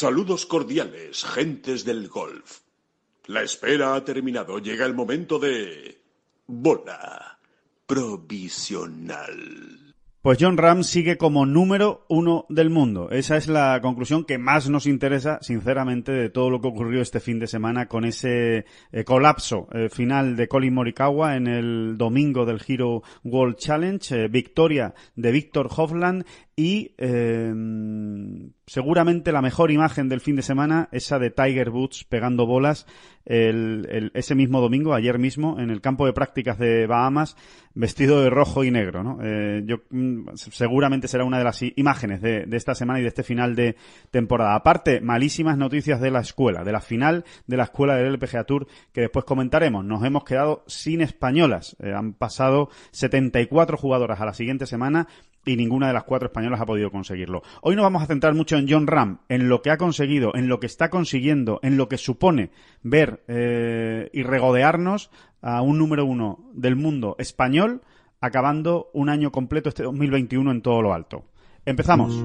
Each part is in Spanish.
Saludos cordiales, gentes del golf. La espera ha terminado. Llega el momento de... Bola provisional. Pues John Ram sigue como número uno del mundo. Esa es la conclusión que más nos interesa, sinceramente, de todo lo que ocurrió este fin de semana con ese eh, colapso eh, final de Colin Morikawa en el domingo del Giro World Challenge. Eh, victoria de Víctor Hovland y eh, seguramente la mejor imagen del fin de semana, esa de Tiger Woods pegando bolas ese mismo domingo, ayer mismo, en el campo de prácticas de Bahamas, vestido de rojo y negro. ¿no? Eh, yo, mm, seguramente será una de las imágenes de, esta semana y de este final de temporada. Aparte, malísimas noticias de la escuela, de la final de la escuela del LPGA Tour, que después comentaremos. Nos hemos quedado sin españolas. Eh, han pasado 74 jugadoras a la siguiente semana y ninguna de las cuatro españolas ha podido conseguirlo. Hoy nos vamos a centrar mucho en John Ram, en lo que ha conseguido, en lo que está consiguiendo, en lo que supone ver eh, y regodearnos a un número uno del mundo español, acabando un año completo este 2021 en todo lo alto. Empezamos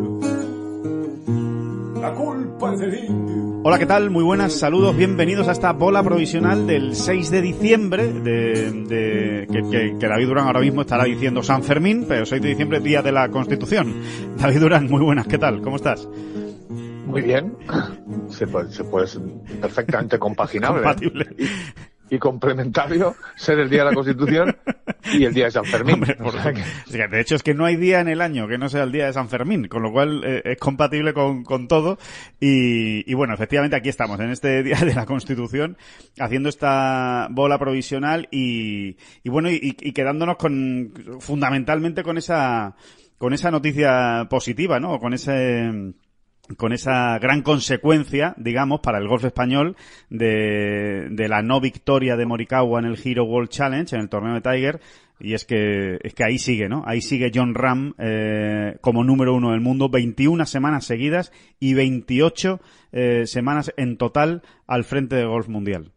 culpa Hola, ¿qué tal? Muy buenas, saludos, bienvenidos a esta bola provisional del 6 de diciembre, de, que, que, que, David Durán ahora mismo estará diciendo San Fermín, pero 6 de diciembre es día de la Constitución. David Durán, muy buenas, ¿qué tal? ¿Cómo estás? Muy bien, se puede, se puede perfectamente compaginable y complementario ser el día de la Constitución y el día de San Fermín. De hecho, es que no hay día en el año que no sea el día de San Fermín, con lo cual eh, es compatible con, todo. Y, bueno, efectivamente aquí estamos, en este día de la Constitución, haciendo esta bola provisional y, bueno, y, y quedándonos con, fundamentalmente con esa, con esa noticia positiva, ¿no? Con ese, con esa gran consecuencia, digamos, para el golf español de, la no victoria de Morikawa en el Hero World Challenge, en el torneo de Tiger, y es que, es que ahí sigue, ¿no? Ahí sigue John Ram eh, como número uno del mundo, 21 semanas seguidas y 28 eh, semanas en total al frente del Golf Mundial.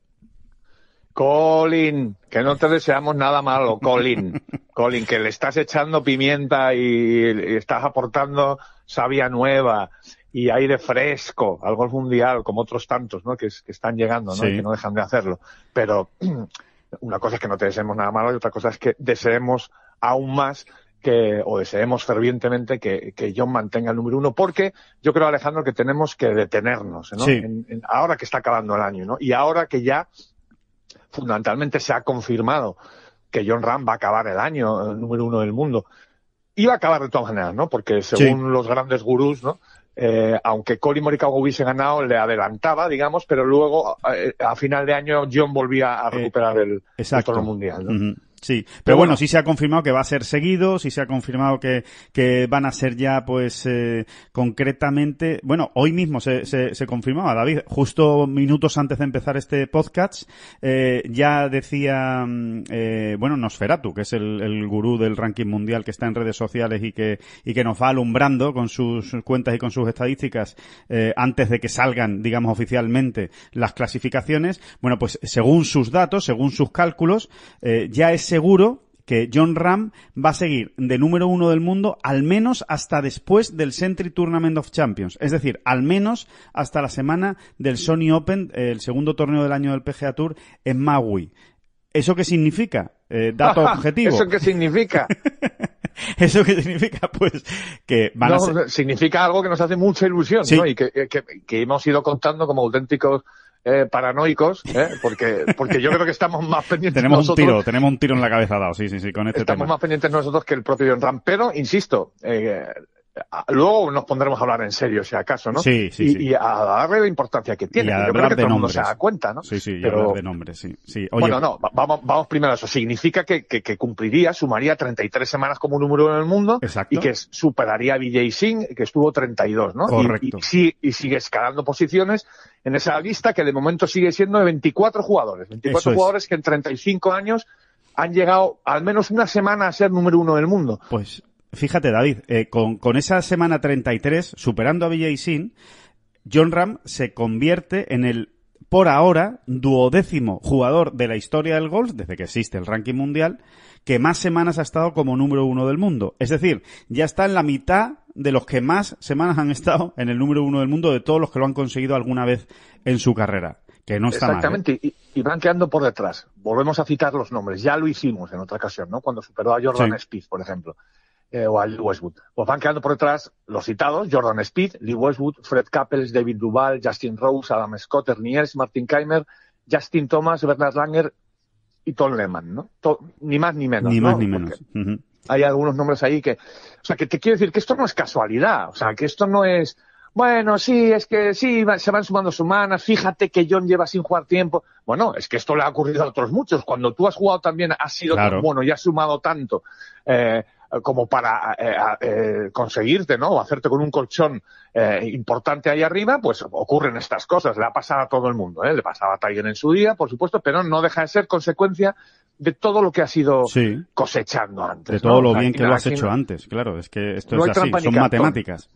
Colin, que no te deseamos nada malo, Colin. Colin, que le estás echando pimienta y, estás aportando sabia nueva y aire fresco al golf mundial, como otros tantos, ¿no? Que, están llegando, ¿no? Y que no dejan de hacerlo. Pero una cosa es que no te deseemos nada malo y otra cosa es que deseemos aún más que, o deseemos fervientemente que, John mantenga el número uno, porque yo creo, Alejandro, que tenemos que detenernos, ¿no? ahora que está acabando el año, ¿no? Y ahora que ya fundamentalmente se ha confirmado que John Ram va a acabar el año el número uno del mundo. Y Iba a acabar de todas maneras, ¿no? Porque según los grandes gurús, ¿no? Eh, aunque Colin Morikawa hubiese ganado, le adelantaba, digamos, pero luego eh, a final de año John volvía a eh, recuperar el, título mundial. Sí, pero, bueno, sí se ha confirmado que va a ser seguido, sí se ha confirmado que, que van a ser ya, pues, eh, concretamente, bueno, hoy mismo se, se, confirmaba, David, justo minutos antes de empezar este podcast, eh, ya decía, mm, eh, bueno, Nosferatu, que es el, el, gurú del ranking mundial que está en redes sociales y que, y que nos va alumbrando con sus cuentas y con sus estadísticas, eh, antes de que salgan, digamos, oficialmente las clasificaciones, bueno, pues según sus datos, según sus cálculos, ya es seguro que John Ram va a seguir de número uno del mundo al menos hasta después del Century Tournament of Champions. Es decir, al menos hasta la semana del Sony Open, el segundo torneo del año del PGA Tour en Maui. ¿Eso qué significa? Eh, dato objetivo. ¿Eso qué significa? ¿Eso qué significa? Pues que Significa algo que nos hace mucha ilusión, ¿no? Y que, hemos ido contando como auténticos eh, paranoicos, ¿eh? porque, porque yo creo que estamos más pendientes tenemos un tiro, tenemos un tiro en la cabeza dado, sí, sí, sí, con este Estamos más pendientes nosotros que el propio John pero, insisto, eh, luego nos pondremos a hablar en serio, si acaso, ¿no? Sí, sí, y, sí. y a darle la importancia que tiene. yo creo que todo el mundo se da cuenta, ¿no? Sí, sí, hablar de nombres, sí. sí. bueno, no, vamos, vamos primero a eso. Significa que, que, cumpliría, sumaría 33 semanas como número uno en el mundo. Exacto. Y que superaría a Vijay Singh, que estuvo 32, ¿no? Correcto. Y, y, y sigue escalando posiciones en esa lista que de momento sigue siendo de 24 jugadores. 24 jugadores que en 35 años han llegado al menos una semana a ser número uno del mundo. Pues fíjate, David, eh, con, esa semana 33, superando a Vijay Singh, John Ram se convierte en el, por ahora, duodécimo jugador de la historia del golf, desde que existe el ranking mundial, que más semanas ha estado como número uno del mundo. Es decir, ya está en la mitad de los que más semanas han estado en el número uno del mundo de todos los que lo han conseguido alguna vez en su carrera. Que no está ¿eh? Exactamente, mal, y, blanqueando por detrás. Volvemos a citar los nombres, ya lo hicimos en otra ocasión, ¿no? Cuando superó a Jordan Spieth, por ejemplo. Eh, o a Lee Westwood. Pues van quedando por detrás los citados, Jordan Speed, Lee Westwood, Fred Couples, David Duval, Justin Rose, Adam Scott, Erniels, Martin Keimer, Justin Thomas, Bernard Langer y Tom Lehman, ¿no? ni más ni menos. Ni ni menos. Hay algunos nombres ahí que... O sea, que te quiero decir que esto no es casualidad, o sea, que esto no es... Bueno, sí, es que sí, se van sumando semanas, fíjate que John lleva sin jugar tiempo. Bueno, es que esto le ha ocurrido a otros muchos. Cuando tú has jugado también has sido tan bueno y has sumado tanto. Eh, eh, como para eh, eh, conseguirte, ¿no? O hacerte con un colchón importante ahí arriba, pues ocurren estas cosas. Le ha pasado a todo el mundo, ¿eh? Le pasaba a Tiger en su día, por supuesto, pero no deja de ser consecuencia de todo lo que ha sido cosechando antes. De todo lo bien que lo has hecho antes, claro. Es que esto es así. Son matemáticas.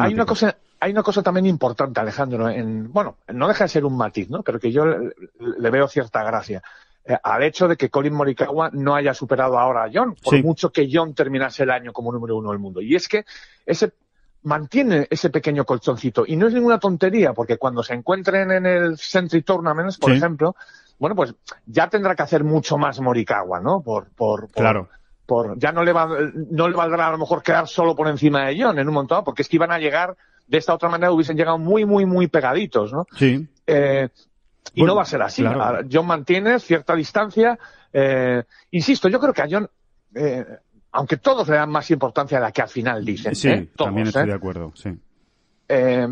Hay una cosa, hay una cosa también importante, Alejandro. En, bueno, no deja de ser un matiz, ¿no? Pero que yo le veo cierta gracia. Eh, al hecho de que Colin Morikawa no haya superado ahora a John, por mucho que John terminase el año como número uno del mundo. Y es que ese mantiene ese pequeño colchoncito. Y no es ninguna tontería, porque cuando se encuentren en el Century Tournaments, por ejemplo, bueno, pues ya tendrá que hacer mucho más Morikawa, ¿no? Por, por, claro. Por, ya no le, va, no le valdrá a lo mejor quedar solo por encima de John en un montón, porque es que iban a llegar, de esta otra manera hubiesen llegado muy, muy, muy pegaditos, ¿no? Sí. Eh, y no va a ser así. Ah, John mantiene cierta distancia. Eh, insisto, yo creo que a John, eh, aunque todos le dan más importancia a la que al final dicen. Sí, ¿eh? también estoy ¿eh? de acuerdo, sí. Eh,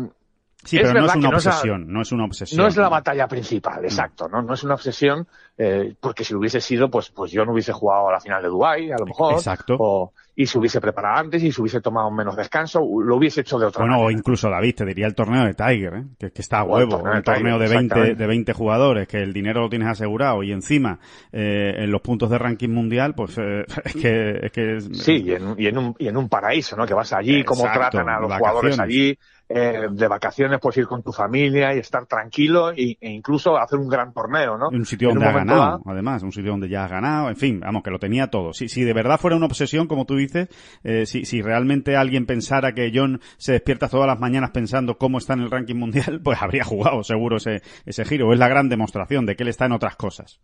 sí, pero no es una obsesión, no es, una obsesión. No es la batalla principal, mm. exacto, ¿no? No es una obsesión, eh, porque si lo hubiese sido, pues, pues yo no hubiese jugado a la final de Dubai, a lo mejor. Exacto y se hubiese preparado antes y se hubiese tomado menos descanso, lo hubiese hecho de otra bueno, manera. Bueno, incluso la viste, diría el torneo de Tiger, ¿eh? que, está a huevo, un torneo de, 20, de 20 jugadores, que el dinero lo tienes asegurado y encima eh, en los puntos de ranking mundial, pues eh, es que... Es que sí, y en, un, paraíso, ¿no? Que vas allí, cómo tratan a los jugadores allí. de vacaciones puedes ir con tu familia y estar tranquilo e, incluso hacer un gran torneo, ¿no? un sitio donde has ganado, además, un sitio donde ya has ganado, en fin, vamos, que lo tenía todo. Si, si de verdad fuera una obsesión, como tú dices, eh, si, si realmente alguien pensara que John se despierta todas las mañanas pensando cómo está en el ranking mundial, pues habría jugado seguro ese, ese giro. Es la gran demostración de que él está en otras cosas.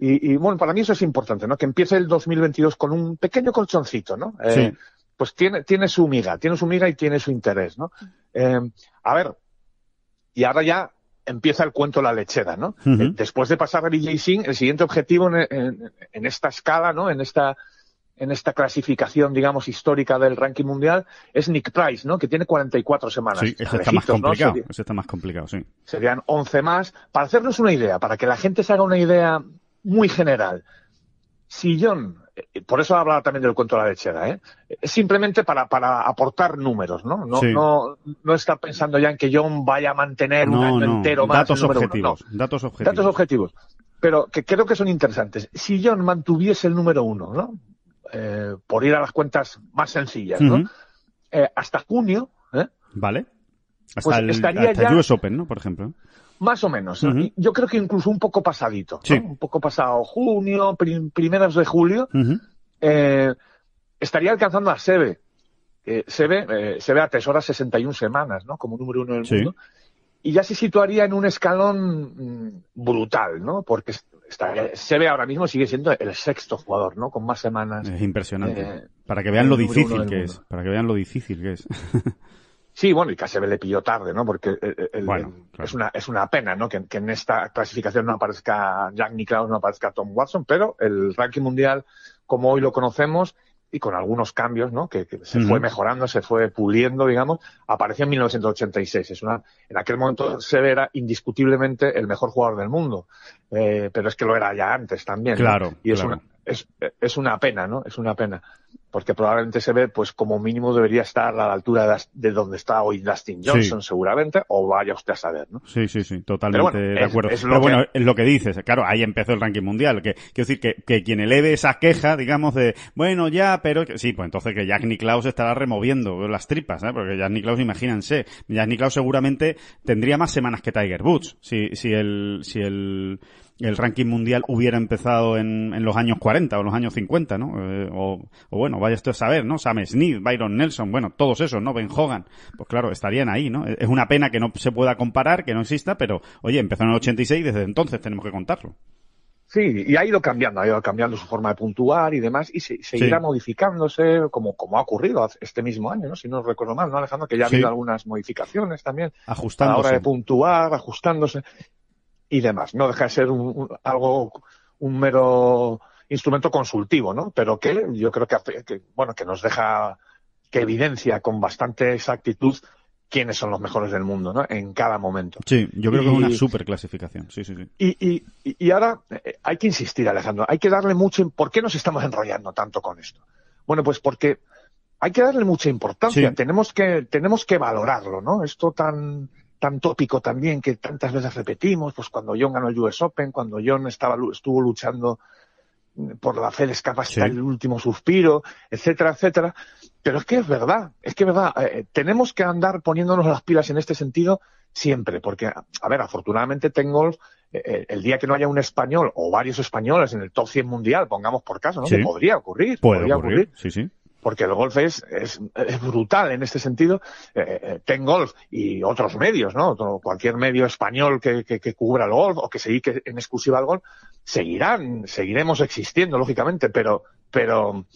Y, bueno, para mí eso es importante, ¿no? Que empiece el 2022 con un pequeño colchoncito, ¿no? Eh, pues tiene, tiene su miga, tiene su miga y tiene su interés, ¿no? Eh, a ver, y ahora ya empieza el cuento la lechera, ¿no? Después de pasar a EJ Singh, el siguiente objetivo en, en, esta escala, ¿no? En esta en esta clasificación, digamos, histórica del ranking mundial es Nick Price, ¿no? Que tiene 44 semanas. Sí, ese está más complicado, está más complicado, sí. Serían 11 más. Para hacernos una idea, para que la gente se haga una idea muy general, si John, eh, por eso hablaba también del cuento de la lechera, ¿eh? Simplemente para, para aportar números, ¿no? No, no, no está pensando ya en que John vaya a mantener un año entero más. Datos objetivos, datos objetivos. Datos objetivos. Pero que creo que son interesantes. Si John mantuviese el número uno, ¿no? Eh, por ir a las cuentas más sencillas, ¿no? Eh, hasta junio, ¿eh? Vale. Hasta, pues el, hasta US Open, ¿no? Por ejemplo. Más o menos. ¿eh? Yo creo que incluso un poco pasadito. Sí. Un poco pasado junio, primeros de julio. estaría alcanzando a Seve. Seve, sesenta atesora 61 semanas, ¿no? Como número uno del mundo. Y ya se situaría en un escalón mm, brutal, ¿no? Porque está, se ve ahora mismo sigue siendo el sexto jugador, ¿no? Con más semanas. Es impresionante. Eh, para que vean lo difícil que es. Para que vean lo difícil que es. Sí, bueno, y Casebe le pilló tarde, ¿no? Porque eh, eh, es, una, es una pena, ¿no? Que, en esta clasificación no aparezca Jack Nicklaus, no aparezca Tom Watson, pero el ranking mundial, como hoy lo conocemos, y con algunos cambios, ¿no? Que, se fue mejorando, se fue puliendo, digamos, apareció en 1986. Es una, en aquel momento se era indiscutiblemente el mejor jugador del mundo, eh, pero es que lo era ya antes también. Claro. Y es, es una pena, ¿no? Es una pena. Porque probablemente se ve, pues como mínimo debería estar a la altura de, donde está hoy Dustin Johnson, seguramente, o vaya usted a saber, ¿no? Sí, sí, sí, totalmente de acuerdo. Pero bueno, es lo que dices, claro, ahí empezó el ranking mundial. Que, quiero decir que, que quien eleve esa queja, digamos, de, bueno, ya, pero, sí, pues entonces que Jack Nicklaus estará removiendo las tripas, ¿eh? Porque Jack Nicklaus, imagínense, Jack Nicklaus seguramente tendría más semanas que Tiger Woods, si, si el, si el, el ranking mundial hubiera empezado en, los años 40 o los años 50, ¿no? Eh, o, bueno, vaya esto a saber, ¿no? Sam Smith, Byron Nelson, bueno, todos esos, ¿no? Ben Hogan, pues claro, estarían ahí, ¿no? Es una pena que no se pueda comparar, que no exista, pero oye, empezó en el 86 y desde entonces tenemos que contarlo. Sí, y ha ido cambiando, ha ido cambiando su forma de puntuar y demás, y se, seguirá modificándose como, como ha ocurrido este mismo año, ¿no? Si no recuerdo mal, ¿no, Alejandro? Que ya ha habido algunas modificaciones también. Ajustándose. A la hora de puntuar, ajustándose y demás. No deja de ser un, algo, un mero instrumento consultivo, ¿no? Pero que yo creo que, bueno, que nos deja, que evidencia con bastante exactitud quiénes son los mejores del mundo, ¿no? En cada momento. Sí, yo creo que es una super clasificación. Sí, sí, sí. Y, y, ahora eh, hay que insistir, Alejandro, hay que darle mucho. ¿Por qué nos estamos enrollando tanto con esto? Bueno, pues porque hay que darle mucha importancia. Tenemos que tenemos que valorarlo, ¿no? Esto tan tan tópico también que tantas veces repetimos, pues cuando John ganó el US Open, cuando John estaba, estuvo luchando por la fe escapa hasta el último suspiro, etcétera, etcétera. Pero es que es verdad, es que es verdad. Eh, tenemos que andar poniéndonos las pilas en este sentido siempre, porque, a ver, afortunadamente tengo el día que no haya un español o varios españoles en el top 100 mundial, pongamos por caso, ¿no? podría ocurrir. podría ocurrir. sí, sí porque el golf es, es, brutal en este sentido. Eh, eh, Tengo Golf y otros medios, ¿no? Cualquier medio español que, que, cubra el golf o que se dedique en exclusiva al golf, seguirán, seguiremos existiendo, lógicamente, pero, pero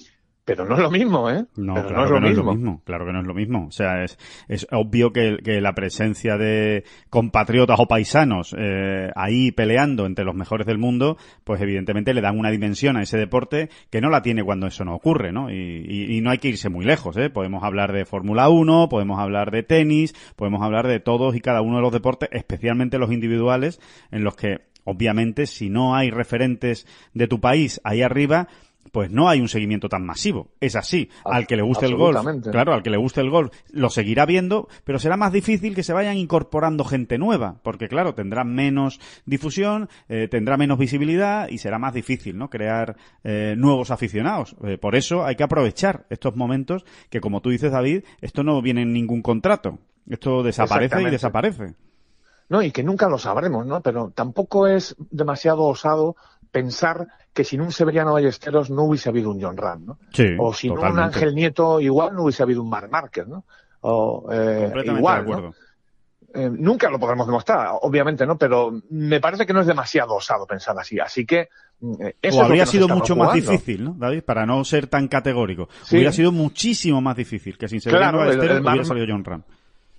pero no es lo mismo, ¿eh? No, claro que no es lo mismo. Claro que no es lo mismo. O sea, es, es obvio que, la presencia de compatriotas o paisanos eh, ahí peleando entre los mejores del mundo, pues evidentemente le dan una dimensión a ese deporte que no la tiene cuando eso no ocurre, ¿no? Y, y, y no hay que irse muy lejos, ¿eh? Podemos hablar de Fórmula 1, podemos hablar de tenis, podemos hablar de todos y cada uno de los deportes, especialmente los individuales, en los que, obviamente, si no hay referentes de tu país ahí arriba, pues no hay un seguimiento tan masivo. Es así. Al que le guste el gol, claro, al que le guste el gol, lo seguirá viendo, pero será más difícil que se vayan incorporando gente nueva, porque claro, tendrá menos difusión, eh, tendrá menos visibilidad y será más difícil, ¿no? Crear eh, nuevos aficionados. Eh, por eso hay que aprovechar estos momentos que, como tú dices, David, esto no viene en ningún contrato. Esto desaparece y desaparece. No, y que nunca lo sabremos, ¿no? Pero tampoco es demasiado osado pensar que sin un Severiano Ballesteros no hubiese habido un John Ram, ¿no? o sin un Ángel Nieto igual no hubiese habido un Mar Márquez, ¿no? O, eh, de acuerdo. Eh, nunca lo podremos demostrar, obviamente, ¿no? Pero me parece que no es demasiado osado pensar así. Así que mm, eh, eso habría sido mucho más difícil, ¿no, David? Para no ser tan categórico. Hubiera sido muchísimo más difícil que sin Severiano Ballesteros hubiera salido John Ram.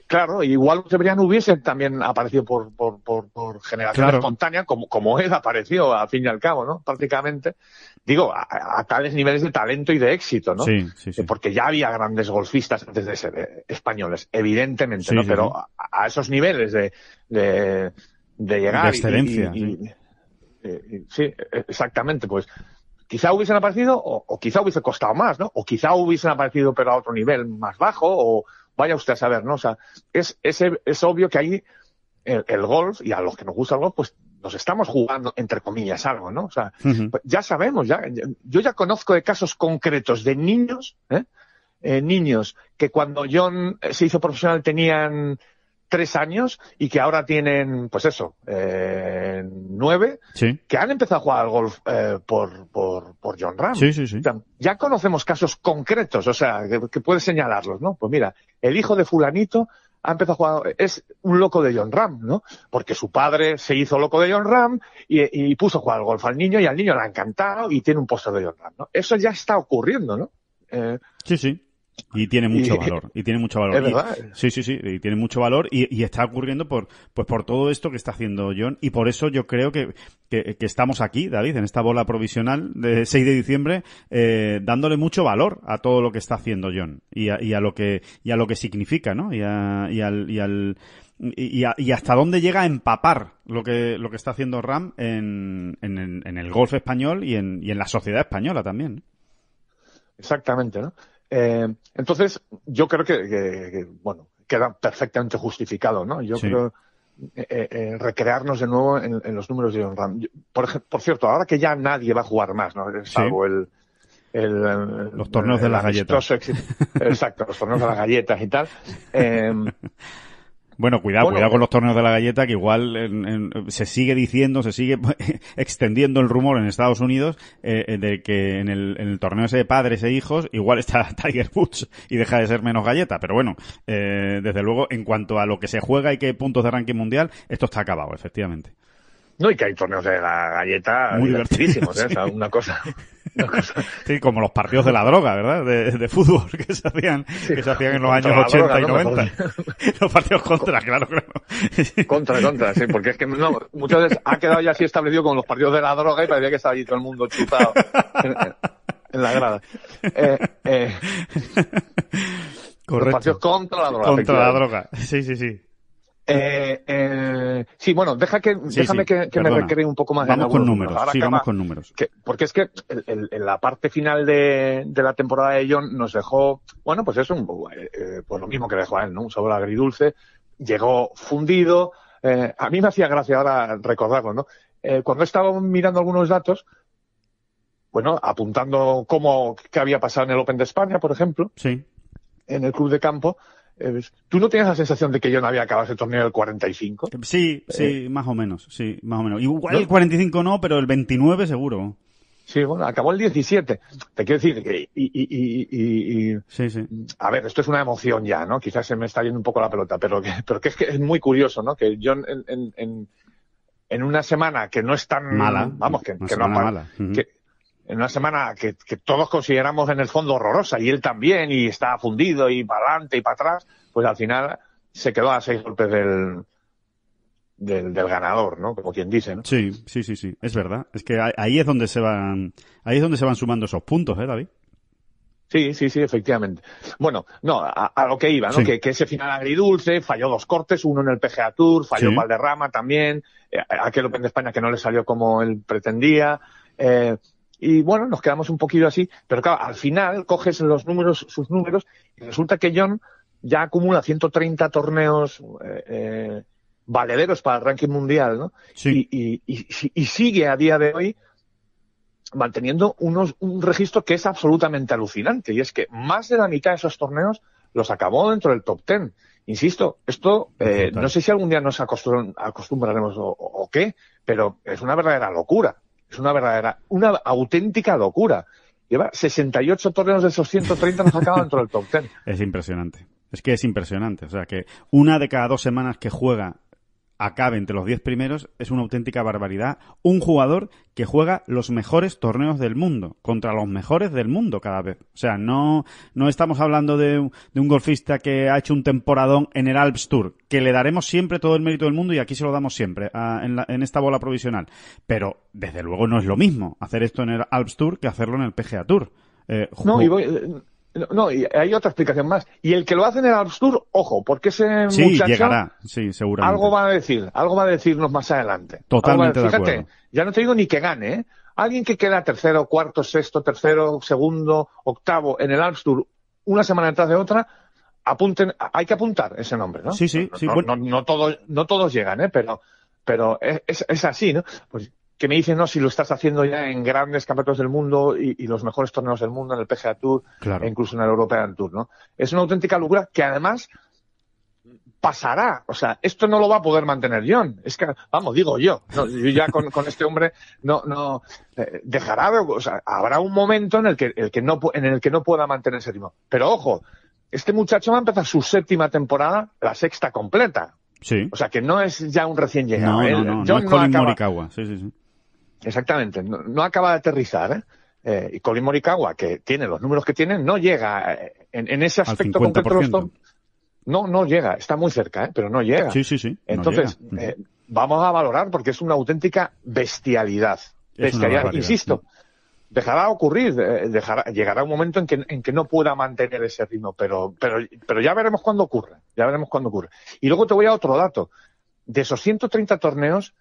Claro, igual Severiano hubiese también aparecido por, por, por, por generación espontánea, como, como él apareció, a fin y al cabo, ¿no? Prácticamente, digo, a, tales niveles de talento y de éxito, ¿no? Sí, sí, sí. Porque ya había grandes golfistas antes de ser eh, españoles, evidentemente, ¿no? Pero a, esos niveles de, de, llegar. De excelencia. sí, exactamente, pues quizá hubiesen aparecido o, o, quizá hubiese costado más, ¿no? O quizá hubiesen aparecido pero a otro nivel más bajo o, vaya usted a saber, ¿no? O sea, es, es, es obvio que ahí el, golf, y a los que nos gusta el golf, pues nos estamos jugando, entre comillas, algo, ¿no? O sea, pues, ya sabemos, ya, yo ya conozco de casos concretos de niños, Eh, eh niños que cuando John mm, se hizo profesional tenían tres años y que ahora tienen, pues eso, eh, nueve, que han empezado a jugar al golf eh, por, por, por, John Ram. Sí, sí, ya conocemos casos concretos, o sea, que, puedes señalarlos, ¿no? Pues mira, el hijo de fulanito ha empezado a jugar, es un loco de John Ram, ¿no? Porque su padre se hizo loco de John Ram y, puso a jugar al golf al niño y al niño le ha encantado y tiene un póster de John Ram, ¿no? Eso ya está ocurriendo, ¿no? Eh, sí, sí. Y tiene mucho valor. Y tiene mucho valor. Sí, sí, sí. Y tiene mucho valor. Y, está ocurriendo por, pues por todo esto que está haciendo John. Y por eso yo creo que, estamos aquí, David, en esta bola provisional de 6 de diciembre, eh, dándole mucho valor a todo lo que está haciendo John. Y a, lo que, lo que significa, ¿no? Y hasta dónde llega a empapar lo que, lo que está haciendo Ram en, el golf español y en, y en la sociedad española también. Exactamente, ¿no? Eh, entonces, yo creo que, bueno, queda perfectamente justificado, ¿no? Yo creo eh, eh, recrearnos de nuevo en, los números de John Ram. Por, por, cierto, ahora que ya nadie va a jugar más, ¿no? Salvo el, los torneos de las galletas. Exacto, los torneos de las galletas y tal. Eh, bueno, cuidado, cuidado con pues- los torneos de la galleta, que igual se sigue diciendo, se sigue extendiendo el rumor en Estados Unidos eh, eh, de que en el, torneo ese de padres e hijos igual está Tiger Woods y deja de ser menos galleta. Pero bueno, eh, desde luego, en cuanto a lo que se juega y qué puntos de ranking mundial, esto está acabado, efectivamente. No, y que hay torneos de la galleta Muy divertidísimos, ¿eh? o sea, una cosa... Sí, como los partidos de la droga, ¿verdad? De, de fútbol que se hacían, que se hacían en los años 80 y 90. los partidos contra, claro, claro. Contra, contra, sí, porque es que no, muchas veces ha quedado ya así establecido con los partidos de la droga y parecía que estaba allí todo el mundo chutado en, la grada. Eh, eh, Correcto. Los partidos contra la droga. Contra la droga, sí, sí, sí. Eh, eh, sí, bueno, deja que, déjame que, me recree un poco más. Vamos con números, sí, vamos con números. porque es que en la parte final de, la temporada de John nos dejó, bueno, pues es un, eh, eh, pues lo mismo que dejó a él, ¿no? Un sabor agridulce, llegó fundido, eh, a mí me hacía gracia ahora recordarlo, ¿no? Eh, cuando estaba mirando algunos datos, bueno, apuntando cómo, qué había pasado en el Open de España, por ejemplo, sí. en el club de campo, ¿Tú no tienes la sensación de que yo no había acabado ese torneo el 45? Sí, sí, eh. más o menos, sí, más o menos. Igual el 45 no, pero el 29 seguro. Sí, bueno, acabó el 17. Te quiero decir que... Y, y, y, y, sí, sí. A ver, esto es una emoción ya, ¿no? Quizás se me está yendo un poco la pelota, pero que, pero que es que es muy curioso, ¿no? Que yo en, en, en, una semana que no es tan... Mala. Vamos, que, no... Mala en una semana que, todos consideramos en el fondo horrorosa, y él también, y estaba fundido, y para adelante y para atrás, pues al final se quedó a seis golpes del, del, ganador, ¿no? Como quien dice, ¿no? Sí, sí, sí, sí, es verdad. Es que ahí es donde se van, ahí es donde se van sumando esos puntos, ¿eh, David? Sí, sí, sí, efectivamente. Bueno, no, a, lo que iba, ¿no? Que, ese final agridulce, falló dos cortes, uno en el PGA Tour, falló Valderrama también, eh, aquel Open de España que no le salió como él pretendía, eh, y bueno, nos quedamos un poquito así, pero claro, al final coges los números, sus números, y resulta que John ya acumula 130 torneos eh, eh, valederos para el ranking mundial, ¿no? Sí. Y, sigue a día de hoy manteniendo unos, un registro que es absolutamente alucinante, y es que más de la mitad de esos torneos los acabó dentro del top 10. Insisto, esto eh, no sé si algún día nos acostumbraremos o qué, pero es una verdadera locura. Es una verdadera, una auténtica locura. Lleva 68 torneos de esos 130 nos ha acabado dentro del top 10. Es impresionante. Es que es impresionante. O sea, que una de cada dos semanas que juega acabe entre los 10 primeros es una auténtica barbaridad. Un jugador que juega los mejores torneos del mundo, contra los mejores del mundo cada vez. O sea, no, no estamos hablando de, un golfista que ha hecho un temporadón en el Alps Tour, que le daremos siempre todo el mérito del mundo y aquí se lo damos siempre en, esta bola provisional. Pero, desde luego, no es lo mismo hacer esto en el Alps Tour que hacerlo en el PGA Tour. Eh, no, y voy, no, y hay otra explicación más. Y el que lo hace en el Alps ojo, porque ese llegará, sí, seguramente. Algo va a decir, algo va a decirnos más adelante. Totalmente Fíjate, ya no te digo ni que gane, ¿eh? Alguien que queda tercero, cuarto, sexto, tercero, segundo, octavo en el Alps una semana detrás de otra, apunten, hay que apuntar ese nombre, ¿no? Sí, sí, sí. No, todos, no todos llegan, ¿eh? Pero, pero es, es así, ¿no? Pues que me dicen, no, si lo estás haciendo ya en grandes campeonatos del mundo y, los mejores torneos del mundo, en el PGA Tour, claro. e incluso en el European Tour, ¿no? Es una auténtica locura que además pasará. O sea, esto no lo va a poder mantener John. Es que, vamos, digo yo. yo ya con, este hombre no, no eh, dejará. O sea, habrá un momento en el que, el que no, en el que no pueda mantener ese ritmo. Pero ojo, este muchacho va a empezar su séptima temporada, la sexta completa. Sí. O sea, que no es ya un recién llegado. No, no, no, John Morikawa. Sí, sí, sí. Exactamente, no, acaba de aterrizar. Eh, eh, y Colin Morikawa, que tiene los números que tiene, no llega eh, en, ese aspecto con no, no llega, está muy cerca, pero no llega. Sí, sí, sí. Entonces, vamos a valorar porque es una auténtica bestialidad. Bestialidad, insisto. Dejará ocurrir, dejará, llegará un momento en que, en que no pueda mantener ese ritmo, pero, pero, pero ya veremos cuándo ocurre. Ya veremos cuándo ocurre. Y luego te voy a otro dato. De esos 130 torneos,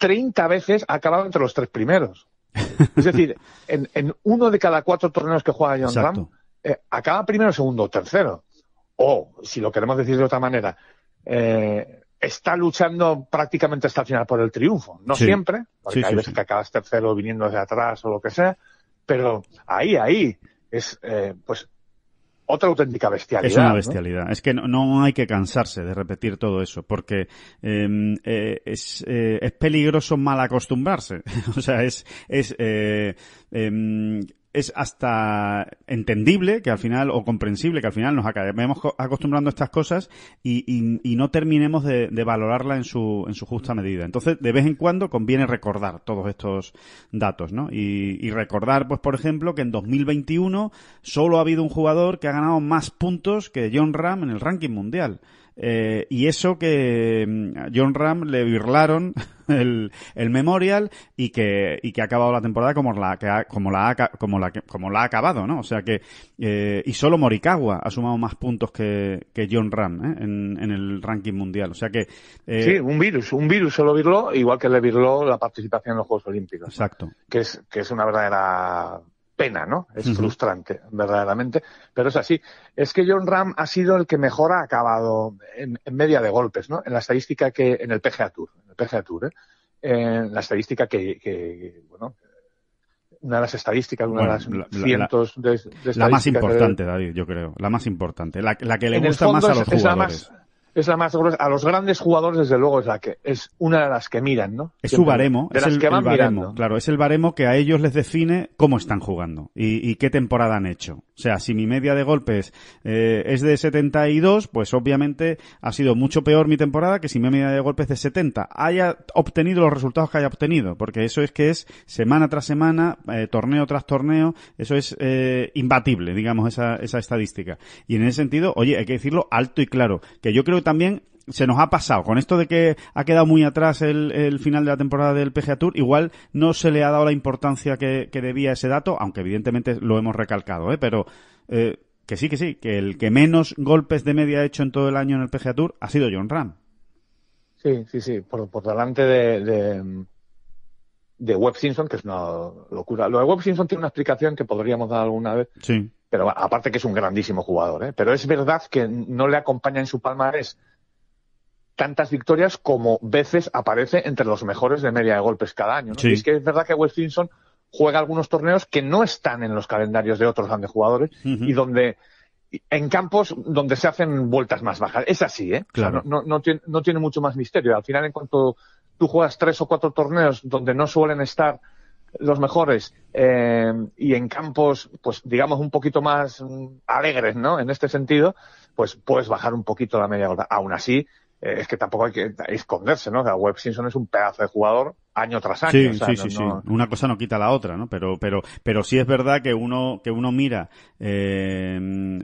30 veces ha acabado entre los tres primeros. es decir, en, uno de cada cuatro torneos que juega John Ram, eh, acaba primero, segundo o tercero. O, si lo queremos decir de otra manera, eh, está luchando prácticamente hasta el final por el triunfo. No siempre, porque hay veces que acabas tercero viniendo de atrás o lo que sea, pero ahí, ahí, es, eh, pues, otra auténtica bestialidad. Es una bestialidad. Es que no, hay que cansarse de repetir todo eso, porque em, eh, es, eh, es peligroso mal acostumbrarse. o sea, es, es eh, em, es hasta entendible que al final, o comprensible que al final nos acabemos acostumbrando a estas cosas y, y, no terminemos de, valorarla en su, en su justa medida. Entonces, de vez en cuando conviene recordar todos estos datos, ¿no? Y, y recordar, pues, por ejemplo, que en 2021 solo ha habido un jugador que ha ganado más puntos que John Ram en el ranking mundial. Eh, y eso que mm, John Ram le birlaron el, Memorial y que, ha acabado la temporada como la que ha, como la como la como la ha acabado, ¿no? O sea que eh, y solo Morikawa ha sumado más puntos que, que John Ram ¿eh? en, el ranking mundial. O sea que sí, un virus, un virus solo virló, igual que le virló la participación en los Juegos Olímpicos. Exacto. Que es que es una verdadera pena, ¿no? Es frustrante, verdaderamente, pero es así. Es que John Ram ha sido el que mejor ha acabado en, media de golpes, ¿no? En la estadística que, en el PGA Tour, en el PGA Tour, ¿eh? la estadística que, bueno, una de las estadísticas, una de las cientos de, estadísticas. La más importante, David, yo creo, la más importante, la, que le gusta más a los jugadores es la más A los grandes jugadores, desde luego, es la que es una de las que miran, ¿no? Es su baremo, es el, baremo, claro, es el baremo que a ellos les define cómo están jugando y, qué temporada han hecho. O sea, si mi media de golpes eh, es de 72, pues obviamente ha sido mucho peor mi temporada que si mi media de golpes de 70 haya obtenido los resultados que haya obtenido, porque eso es que es semana tras semana, eh, torneo tras torneo, eso es eh, imbatible, digamos, esa, esa estadística. Y en ese sentido, oye, hay que decirlo alto y claro, que yo creo que también se nos ha pasado. Con esto de que ha quedado muy atrás el, final de la temporada del PGA Tour, igual no se le ha dado la importancia que, debía ese dato, aunque evidentemente lo hemos recalcado, ¿eh? pero eh, que sí, que sí, que el que menos golpes de media ha hecho en todo el año en el PGA Tour ha sido John Ram. Sí, sí, sí, por, delante de, de, Webb Simpson, que es una locura. Lo de Webb Simpson tiene una explicación que podríamos dar alguna vez. Sí. Pero aparte que es un grandísimo jugador, ¿eh? Pero es verdad que no le acompaña en su palmarés tantas victorias como veces aparece entre los mejores de media de golpes cada año. Y es que es verdad que Westinson juega algunos torneos que no están en los calendarios de otros grandes jugadores y donde en campos donde se hacen vueltas más bajas. Es así, ¿eh? Claro. no, no, tiene, no tiene mucho más misterio. Al final, en cuanto tú juegas tres o cuatro torneos donde no suelen estar los mejores eh, y en campos, pues digamos, un poquito más alegres, ¿no? En este sentido, pues puedes bajar un poquito la media golpe. Aún así, eh, es que tampoco hay que esconderse, ¿no? que Simpson es un pedazo de jugador año tras año. Sí, sí, sí, Una cosa no quita la otra, ¿no? Pero, pero, pero sí es verdad que uno, que uno mira, eh,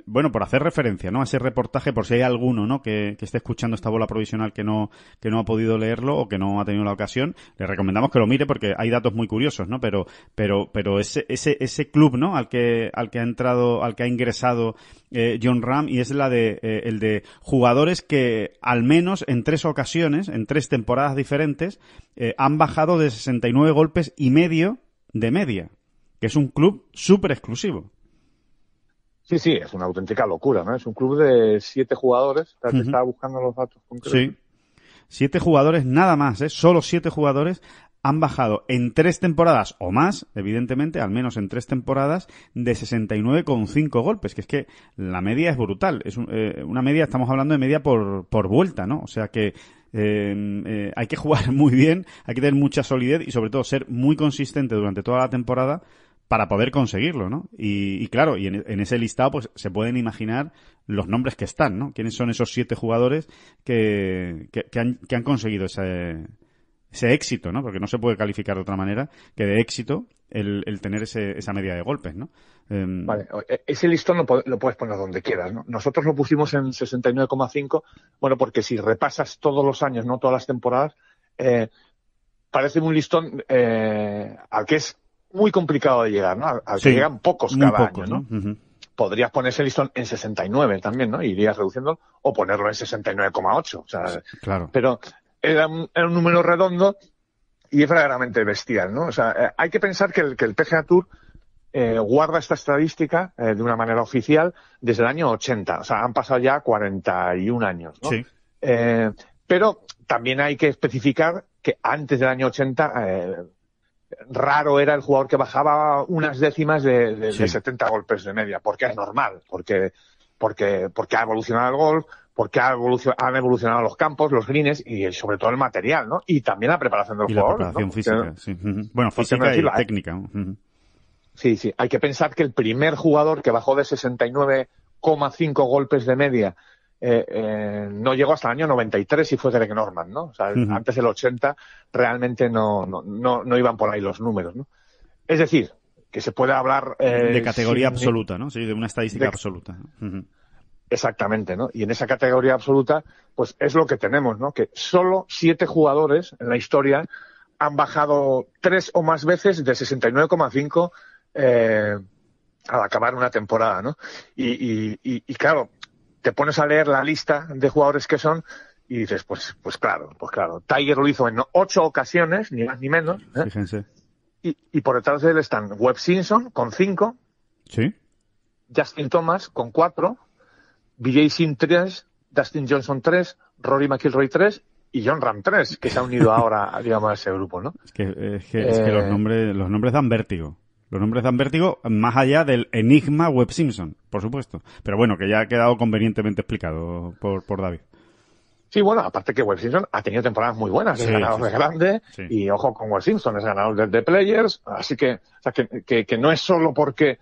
bueno, por hacer referencia, ¿no? A ese reportaje, por si hay alguno, ¿no? Que, que, esté escuchando esta bola provisional que no, que no ha podido leerlo o que no ha tenido la ocasión, le recomendamos que lo mire porque hay datos muy curiosos, ¿no? Pero, pero, pero ese, ese, ese club, ¿no? Al que, al que ha entrado, al que ha ingresado eh, John Ram y es la de, eh, el de jugadores que al menos en tres ocasiones, en tres temporadas diferentes, eh, han bajado de 69 golpes y medio de media, que es un club súper exclusivo. Sí, sí, es una auténtica locura, ¿no? Es un club de siete jugadores, estaba buscando los datos concretos. Sí, siete jugadores nada más, ¿eh? Solo siete jugadores han bajado en tres temporadas o más, evidentemente, al menos en tres temporadas, de 69,5 golpes, que es que la media es brutal. Es eh, una media, estamos hablando de media por, por vuelta, ¿no? O sea que eh, hay que jugar muy bien, hay que tener mucha solidez y sobre todo ser muy consistente durante toda la temporada para poder conseguirlo, ¿no? Y, y claro, y en, ese listado pues se pueden imaginar los nombres que están, ¿no? ¿Quiénes son esos siete jugadores que, que, que, han, que han conseguido ese, ese éxito, ¿no? Porque no se puede calificar de otra manera que de éxito el, tener ese, esa media de golpes, ¿no? Em, vale, e, ese listón lo, puedes poner donde quieras, Nosotros lo pusimos en 69,5, bueno, porque si repasas todos los años, no todas las temporadas, eh, parece un listón eh, al que es muy complicado de llegar, ¿no? Al, que llegan pocos cada año, ¿no? Podrías poner ese listón en 69 también, ¿no? Irías reduciendo o ponerlo en 69,8, claro. pero era un, era un número redondo y es verdaderamente bestial, ¿no? O sea, eh, hay que pensar que el, que PGA Tour eh, guarda esta estadística eh, de una manera oficial desde el año 80. O sea, han pasado ya 41 años, ¿no? Sí. pero también hay que especificar que antes del año 80 raro era el jugador que bajaba unas décimas de, de 70 golpes de media, porque es normal, porque porque porque ha evolucionado el golf, porque ha evolucionado, han evolucionado los campos, los greens y sobre todo el material, ¿no? Y también la preparación del y jugador. La preparación física, sí. Bueno, física y técnica. Sí, sí. Hay que pensar que el primer jugador que bajó de 69,5 golpes de media eh, eh, no llegó hasta el año 93 y fue Derek Norman, ¿no? O sea, antes del 80 realmente no, no, iban por ahí los números, ¿no? Es decir, que se puede hablar... Eh, de categoría absoluta, ¿no? Sí, de una estadística absoluta. Exactamente, ¿no? Y en esa categoría absoluta, pues es lo que tenemos, ¿no? Que solo siete jugadores en la historia han bajado tres o más veces de 69,5 eh, al acabar una temporada, ¿no? Y, y, y, claro, te pones a leer la lista de jugadores que son y dices, pues, pues claro, pues claro. Tiger lo hizo en ocho ocasiones, ni más ni menos. ¿eh? Fíjense. Y, por detrás de él están Webb Simpson con cinco. Sí. Justin Thomas con cuatro. BJ Singh 3, Dustin Johnson 3, Rory McIlroy 3 y John Ram 3, que se ha unido ahora, digamos, a ese grupo, ¿no? Es que, eh, los, nombres, dan vértigo. Los nombres dan vértigo más allá del enigma Web Simpson, por supuesto. Pero bueno, que ya ha quedado convenientemente explicado por, por David. Sí, bueno, aparte que Web Simpson ha tenido temporadas muy buenas, es ganador de grande, y ojo con Web Simpson, es ganador desde Players, así que, que no es solo porque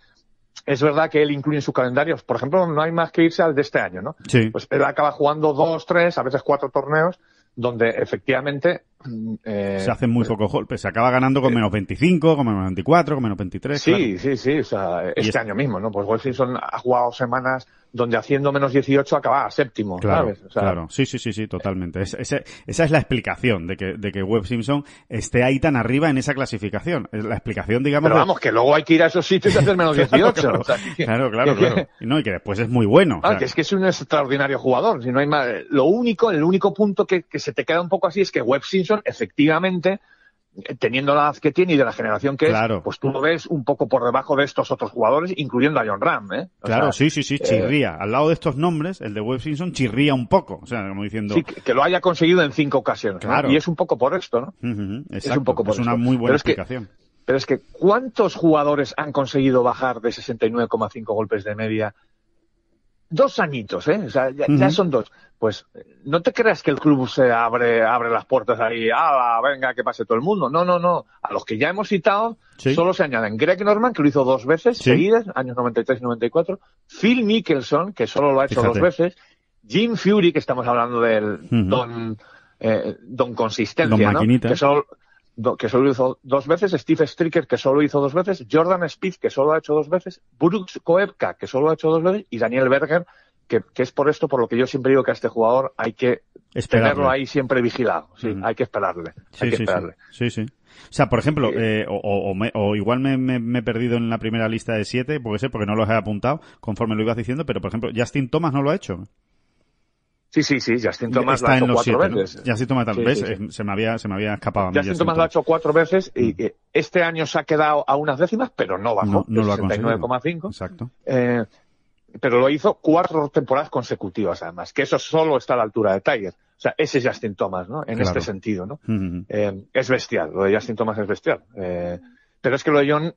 es verdad que él incluye en su calendario, por ejemplo, no hay más que irse al de este año, ¿no? Sí. Pues él acaba jugando dos, tres, a veces cuatro torneos donde efectivamente mm, eh, se hacen muy eh, pocos golpes, se acaba ganando con eh, menos 25, con menos 24, con menos 23. Sí, sí, sí, o sea, este año mismo, ¿no? Pues Wilson ha jugado semanas donde haciendo menos 18 acababa séptimo, claro, claro, sí, sí, sí, sí, totalmente. esa, es la explicación de que, de que Webb Simpson esté ahí tan arriba en esa clasificación. Es La explicación, digamos... Pero vamos, que luego hay que ir a esos sitios y hacer menos 18. claro, claro, claro. No, y que después es muy bueno. Ah, que es que es un extraordinario jugador. Si no hay más, eh, lo único, el único punto que, que se te queda un poco así es que Webb Simpson efectivamente teniendo la edad que tiene y de la generación que es, pues tú lo ves un poco por debajo de estos otros jugadores, incluyendo a John Ram, ¿eh? claro, sí, sí, sí, eh, chirría. Al lado de estos nombres, el de Webb Simpson chirría un poco, o sea, como diciendo... que, lo haya conseguido en cinco ocasiones, Y es un poco por esto, ¿no? Es un poco por Es una muy buena explicación. Pero es que, ¿cuántos jugadores han conseguido bajar de 69,5 golpes de media dos añitos, ¿eh? O sea, ya, son dos. Pues no te creas que el club se abre, abre las puertas ahí, ah, venga, que pase todo el mundo. No, no, no. A los que ya hemos citado, solo se añaden Greg Norman, que lo hizo dos veces seguidas, años 93 y 94, Phil Mickelson, que solo lo ha hecho dos veces, Jim Fury, que estamos hablando del don, eh, don Consistencia, ¿no? Que solo, que solo hizo dos veces, Steve Stricker, que solo hizo dos veces, Jordan Spieth, que solo ha hecho dos veces, Brooks Koepka, que solo ha hecho dos veces, y Daniel Berger, que, que es por esto por lo que yo siempre digo que a este jugador hay que tenerlo ahí siempre vigilado. Sí, hay que esperarle. hay que esperarle. sí, sí. O sea, por ejemplo, eh, eh, o, igual me, he perdido en la primera lista de siete, porque sé porque no los he apuntado conforme lo ibas diciendo, pero por ejemplo, Justin Thomas no lo ha hecho. Sí, sí, sí, Justin Thomas lo ha hecho cuatro veces. ¿no? Justin Thomas, sí, vez, eh, Se, me había, se me había escapado. A mí, Justin, Thomas, lo ha hecho cuatro veces y mm. e, este año se ha quedado a unas décimas, pero no bajó. No, lo ha conseguido. 69,5. Exacto. Eh, pero lo hizo cuatro temporadas consecutivas, además, que eso solo está a la altura de Tiger. O sea, ese es Justin Thomas, ¿no? En este sentido, ¿no? Mm, mm, eh, es bestial, lo de Justin Thomas es bestial. pero es que lo de John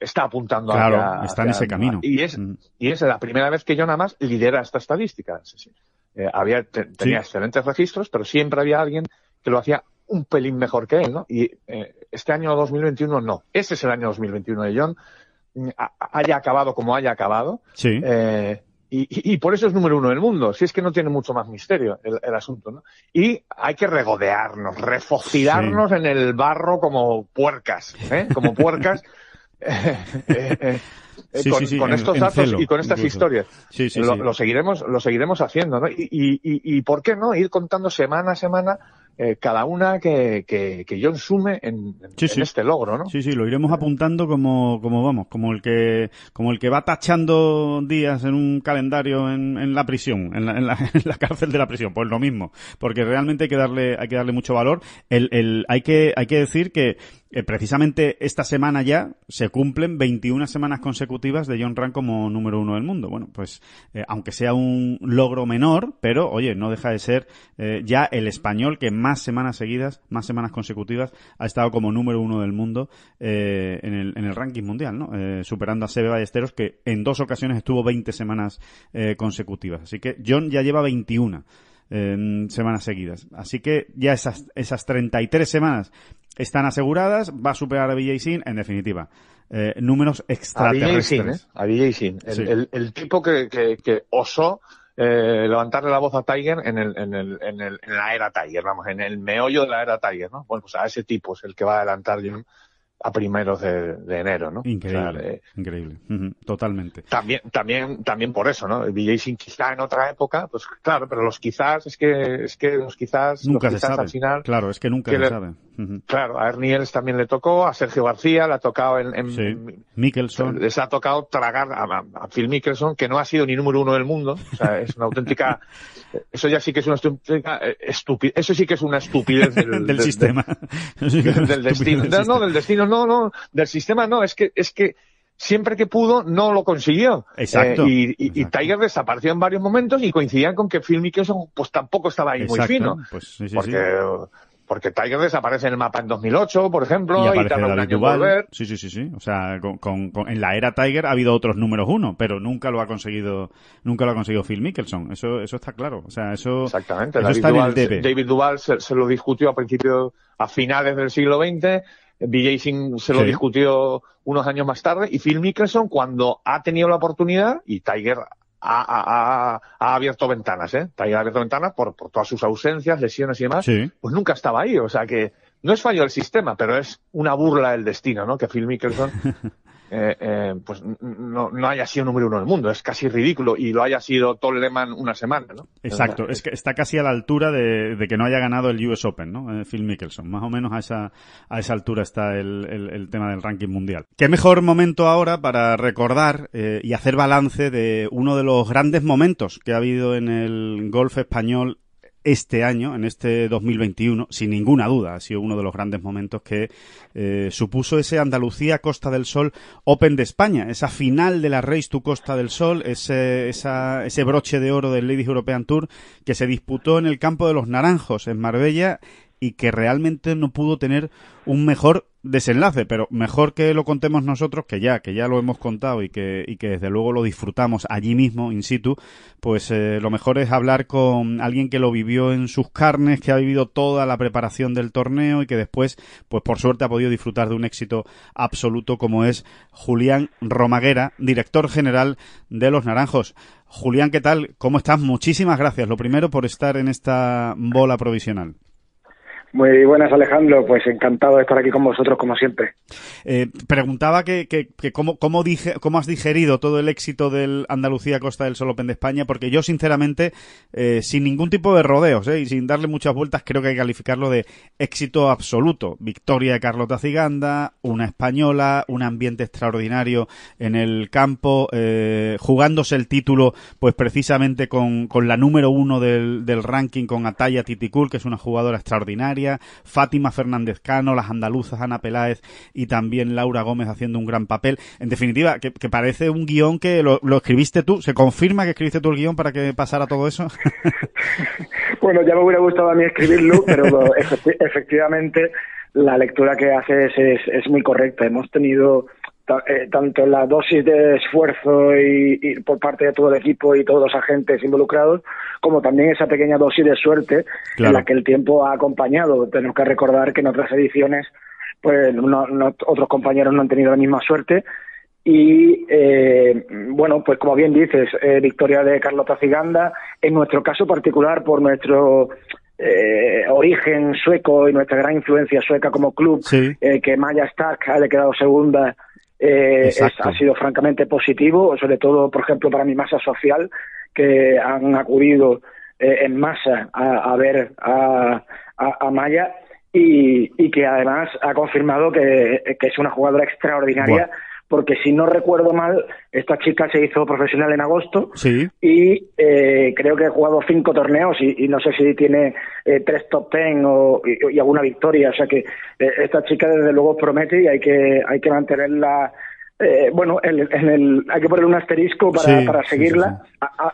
está apuntando a claro, está en ese camino. Y es, y es la primera vez que John además lidera esta estadística. Sí, sí. Eh, había, tenía excelentes registros, pero siempre había alguien que lo hacía un pelín mejor que él, ¿no? Y eh, este año 2021 no. Ese es el año 2021 de John. Mm, haya acabado como haya acabado. Sí. Eh, y, por eso es número uno del mundo. Si es que no tiene mucho más misterio el, asunto, ¿no? Y hay que regodearnos, refocilarnos en el barro como puercas, ¿eh? Como puercas. Eh, con, estos datos y con estas historias. Lo, lo, seguiremos, lo seguiremos haciendo, ¿no? Y, y, y, y, por qué no ir contando semana a semana eh, cada una que, que, que, John sume en, en este logro, ¿no? Sí, sí, lo iremos apuntando como, como vamos, como el que como el que va tachando días en un calendario en, en la prisión, en la, en, la, cárcel de la prisión, pues lo mismo, porque realmente hay que darle hay que darle mucho valor. El, el, hay que hay que decir que eh, precisamente esta semana ya se cumplen 21 semanas consecutivas de John Rand como número uno del mundo. Bueno, pues eh, aunque sea un logro menor, pero oye, no deja de ser ya el español que más más semanas seguidas, más semanas consecutivas, ha estado como número uno del mundo eh, en, el, en, el, ranking mundial, ¿no? Eh, superando a Sebe Ballesteros, que en dos ocasiones estuvo 20 semanas eh, consecutivas. Así que John ya lleva 21 em, semanas seguidas. Así que ya esas, esas 33 semanas están aseguradas, va a superar a Villay Sin, en definitiva. números extraterrestres. A Villay Sin, El, tipo que, que, que osó eh, levantarle la voz a Tiger en, el, en, el, en, el, en la era Tiger, vamos, en el meollo de la era Tiger, ¿no? Bueno, pues a ese tipo es el que va a adelantar a primeros de, enero, ¿no? Increíble, eh, increíble, totalmente. También, también, también por eso, ¿no? El sin quizá en otra época, pues claro, pero los quizás es que, es que los quizás, nunca se sabe. al final. Claro, es que nunca se sabe. Claro, a Ernie también le tocó, a Sergio García le ha tocado en, Mickelson. Les ha tocado tragar a, a, Phil Mickelson, que no ha sido ni número uno del mundo. O sea, es una auténtica, eso ya sí que es una auténtica eh, estupidez, eso sí que es una estupidez del, sistema. Del, del destino. No, del destino no, no, del sistema no, es que, es que siempre que pudo no lo consiguió. Exacto. Eh, y, Tiger desapareció en varios momentos y coincidían con que Phil Mickelson pues tampoco estaba ahí muy fino. Pues, porque, porque Tiger desaparece en el mapa en 2008, por ejemplo, y, un Sí, sí, sí, sí. O sea, con, en la era Tiger ha habido otros números uno, pero nunca lo ha conseguido, nunca lo ha conseguido Phil Mickelson. Eso, eso está claro. O sea, eso, Exactamente. David, Duval, se, lo discutió a principio a finales del siglo XX BJ Singh se lo discutió unos años más tarde y Phil Mickelson cuando ha tenido la oportunidad y Tiger ha, abierto ventanas, ¿eh? Tiger ha abierto ventanas por, todas sus ausencias, lesiones y demás, pues nunca estaba ahí, o sea que no es fallo del sistema, pero es una burla del destino, ¿no? Que Phil Mickelson Eh, eh, pues no, haya sido número uno del mundo. Es casi ridículo y lo haya sido Toleman una semana, ¿no? Exacto. Es que está casi a la altura de, que no haya ganado el US Open, ¿no? Eh, Phil Mickelson. Más o menos a esa, a esa altura está el tema del ranking mundial. ¿Qué mejor momento ahora para recordar y hacer balance de uno de los grandes momentos que ha habido en el golf español este año, en este 2021, sin ninguna duda, ha sido uno de los grandes momentos que eh, supuso ese Andalucía Costa del Sol Open de España, esa final de la Race to Costa del Sol, ese, esa, ese broche de oro del Ladies European Tour que se disputó en el campo de los Naranjos, en Marbella, y que realmente no pudo tener un mejor desenlace, pero mejor que lo contemos nosotros, que ya, que ya lo hemos contado y que, y que desde luego lo disfrutamos allí mismo, in situ, pues eh, lo mejor es hablar con alguien que lo vivió en sus carnes, que ha vivido toda la preparación del torneo y que después, pues por suerte ha podido disfrutar de un éxito absoluto como es Julián Romaguera, director general de Los Naranjos. Julián, ¿qué tal? ¿Cómo estás? Muchísimas gracias, lo primero, por estar en esta bola provisional. Muy buenas, Alejandro. Pues encantado de estar aquí con vosotros, como siempre. Eh, preguntaba que, que, cómo, cómo, dije, cómo, has digerido todo el éxito del Andalucía Costa del Sol Open de España, porque yo, sinceramente, eh, sin ningún tipo de rodeos eh, y sin darle muchas vueltas, creo que hay que calificarlo de éxito absoluto. Victoria de Carlota Ciganda, una española, un ambiente extraordinario en el campo, jugándose el título, pues precisamente con, la número uno del, del ranking, con Ataya Titicul, que es una jugadora extraordinaria Fátima Fernández Cano, las andaluzas Ana Peláez y también Laura Gómez haciendo un gran papel. En definitiva, que, parece un guión que lo, escribiste tú. ¿Se confirma que escribiste tú el guión para que pasara todo eso? bueno, ya me hubiera gustado a mí escribirlo, pero efectivamente la lectura que haces es, es muy correcta. Hemos tenido eh, tanto la dosis de esfuerzo y, por parte de todo el equipo y todos los agentes involucrados, como también esa pequeña dosis de suerte en la que el tiempo ha acompañado. Tenemos que recordar que en otras ediciones pues otros compañeros no han tenido la misma suerte y eh, bueno, pues como bien dices, eh, victoria de Carlota Ciganda, en nuestro caso particular por nuestro origen sueco y nuestra gran influencia sueca como club, que Maya Stark ha quedado segunda eh, ha sido francamente positivo, sobre todo, por ejemplo, para mi masa social, que han acudido eh, en masa a, ver a, Maya y, que además ha confirmado que, es una jugadora extraordinaria porque si no recuerdo mal, esta chica se hizo profesional en agosto y eh, creo que ha jugado cinco torneos y, no sé si tiene eh, tres top ten o, y, alguna victoria. O sea que eh, esta chica desde luego promete y hay que, hay que mantenerla. bueno, en, el, hay que poner un asterisco para, seguirla,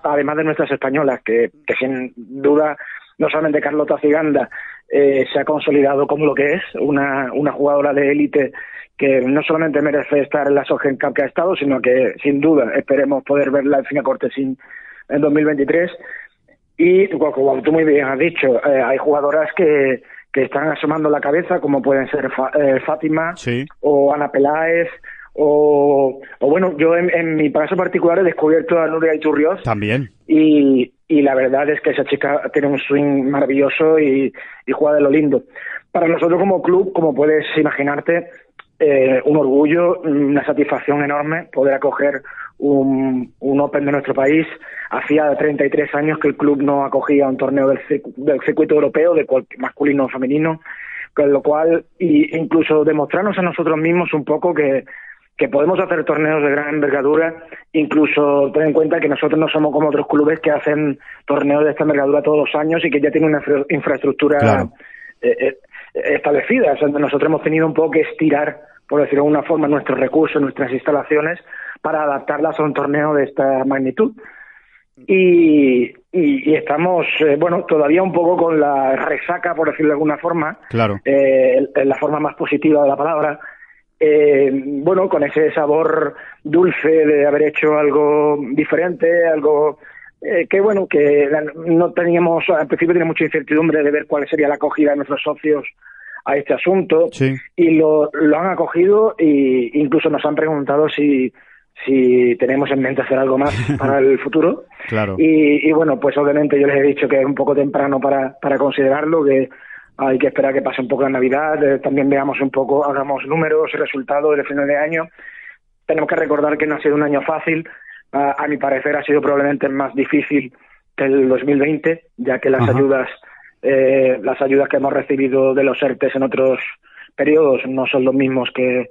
además de nuestras españolas, que, sin duda no solamente Carlota Ciganda se ha consolidado como lo que es, una, una jugadora de élite que no solamente merece estar en la Sogen Cup que ha estado, sino que sin duda esperemos poder verla en fin a Cortesín en 2023. Y como tú muy bien has dicho, eh, hay jugadoras que, que están asomando la cabeza, como pueden ser eh, Fátima o Ana Peláez. O, o bueno, yo en, mi caso particular he descubierto a Nuria Iturrioz También. Y, la verdad es que esa chica tiene un swing maravilloso y, y juega de lo lindo. Para nosotros como club, como puedes imaginarte, eh, un orgullo, una satisfacción enorme poder acoger un, Open de nuestro país. Hacía 33 años que el club no acogía un torneo del, del circuito europeo, de masculino o femenino, con lo cual, y, incluso demostrarnos a nosotros mismos un poco que, podemos hacer torneos de gran envergadura, incluso tener en cuenta que nosotros no somos como otros clubes que hacen torneos de esta envergadura todos los años y que ya tienen una infraestructura eh, eh, establecidas. Nosotros hemos tenido un poco que estirar, por decirlo de alguna forma, nuestros recursos, nuestras instalaciones, para adaptarlas a un torneo de esta magnitud. Y, estamos, eh, bueno, todavía un poco con la resaca, por decirlo de alguna forma, claro. en eh, la forma más positiva de la palabra, eh, bueno, con ese sabor dulce de haber hecho algo diferente, algo eh, que bueno, que no teníamos, al principio tenía mucha incertidumbre de ver cuál sería la acogida de nuestros socios a este asunto y lo, lo han acogido e incluso nos han preguntado si, si tenemos en mente hacer algo más para el futuro. claro. Y, y, bueno, pues obviamente yo les he dicho que es un poco temprano para, para considerarlo, que hay que esperar que pase un poco la Navidad, eh, también veamos un poco, hagamos números, ...y resultados del final de año. Tenemos que recordar que no ha sido un año fácil, Ah, a, mi parecer, ha sido probablemente más difícil que el 2020, ya que las ayudas eh, las ayudas que hemos recibido de los ERTES en otros periodos no son los mismos que,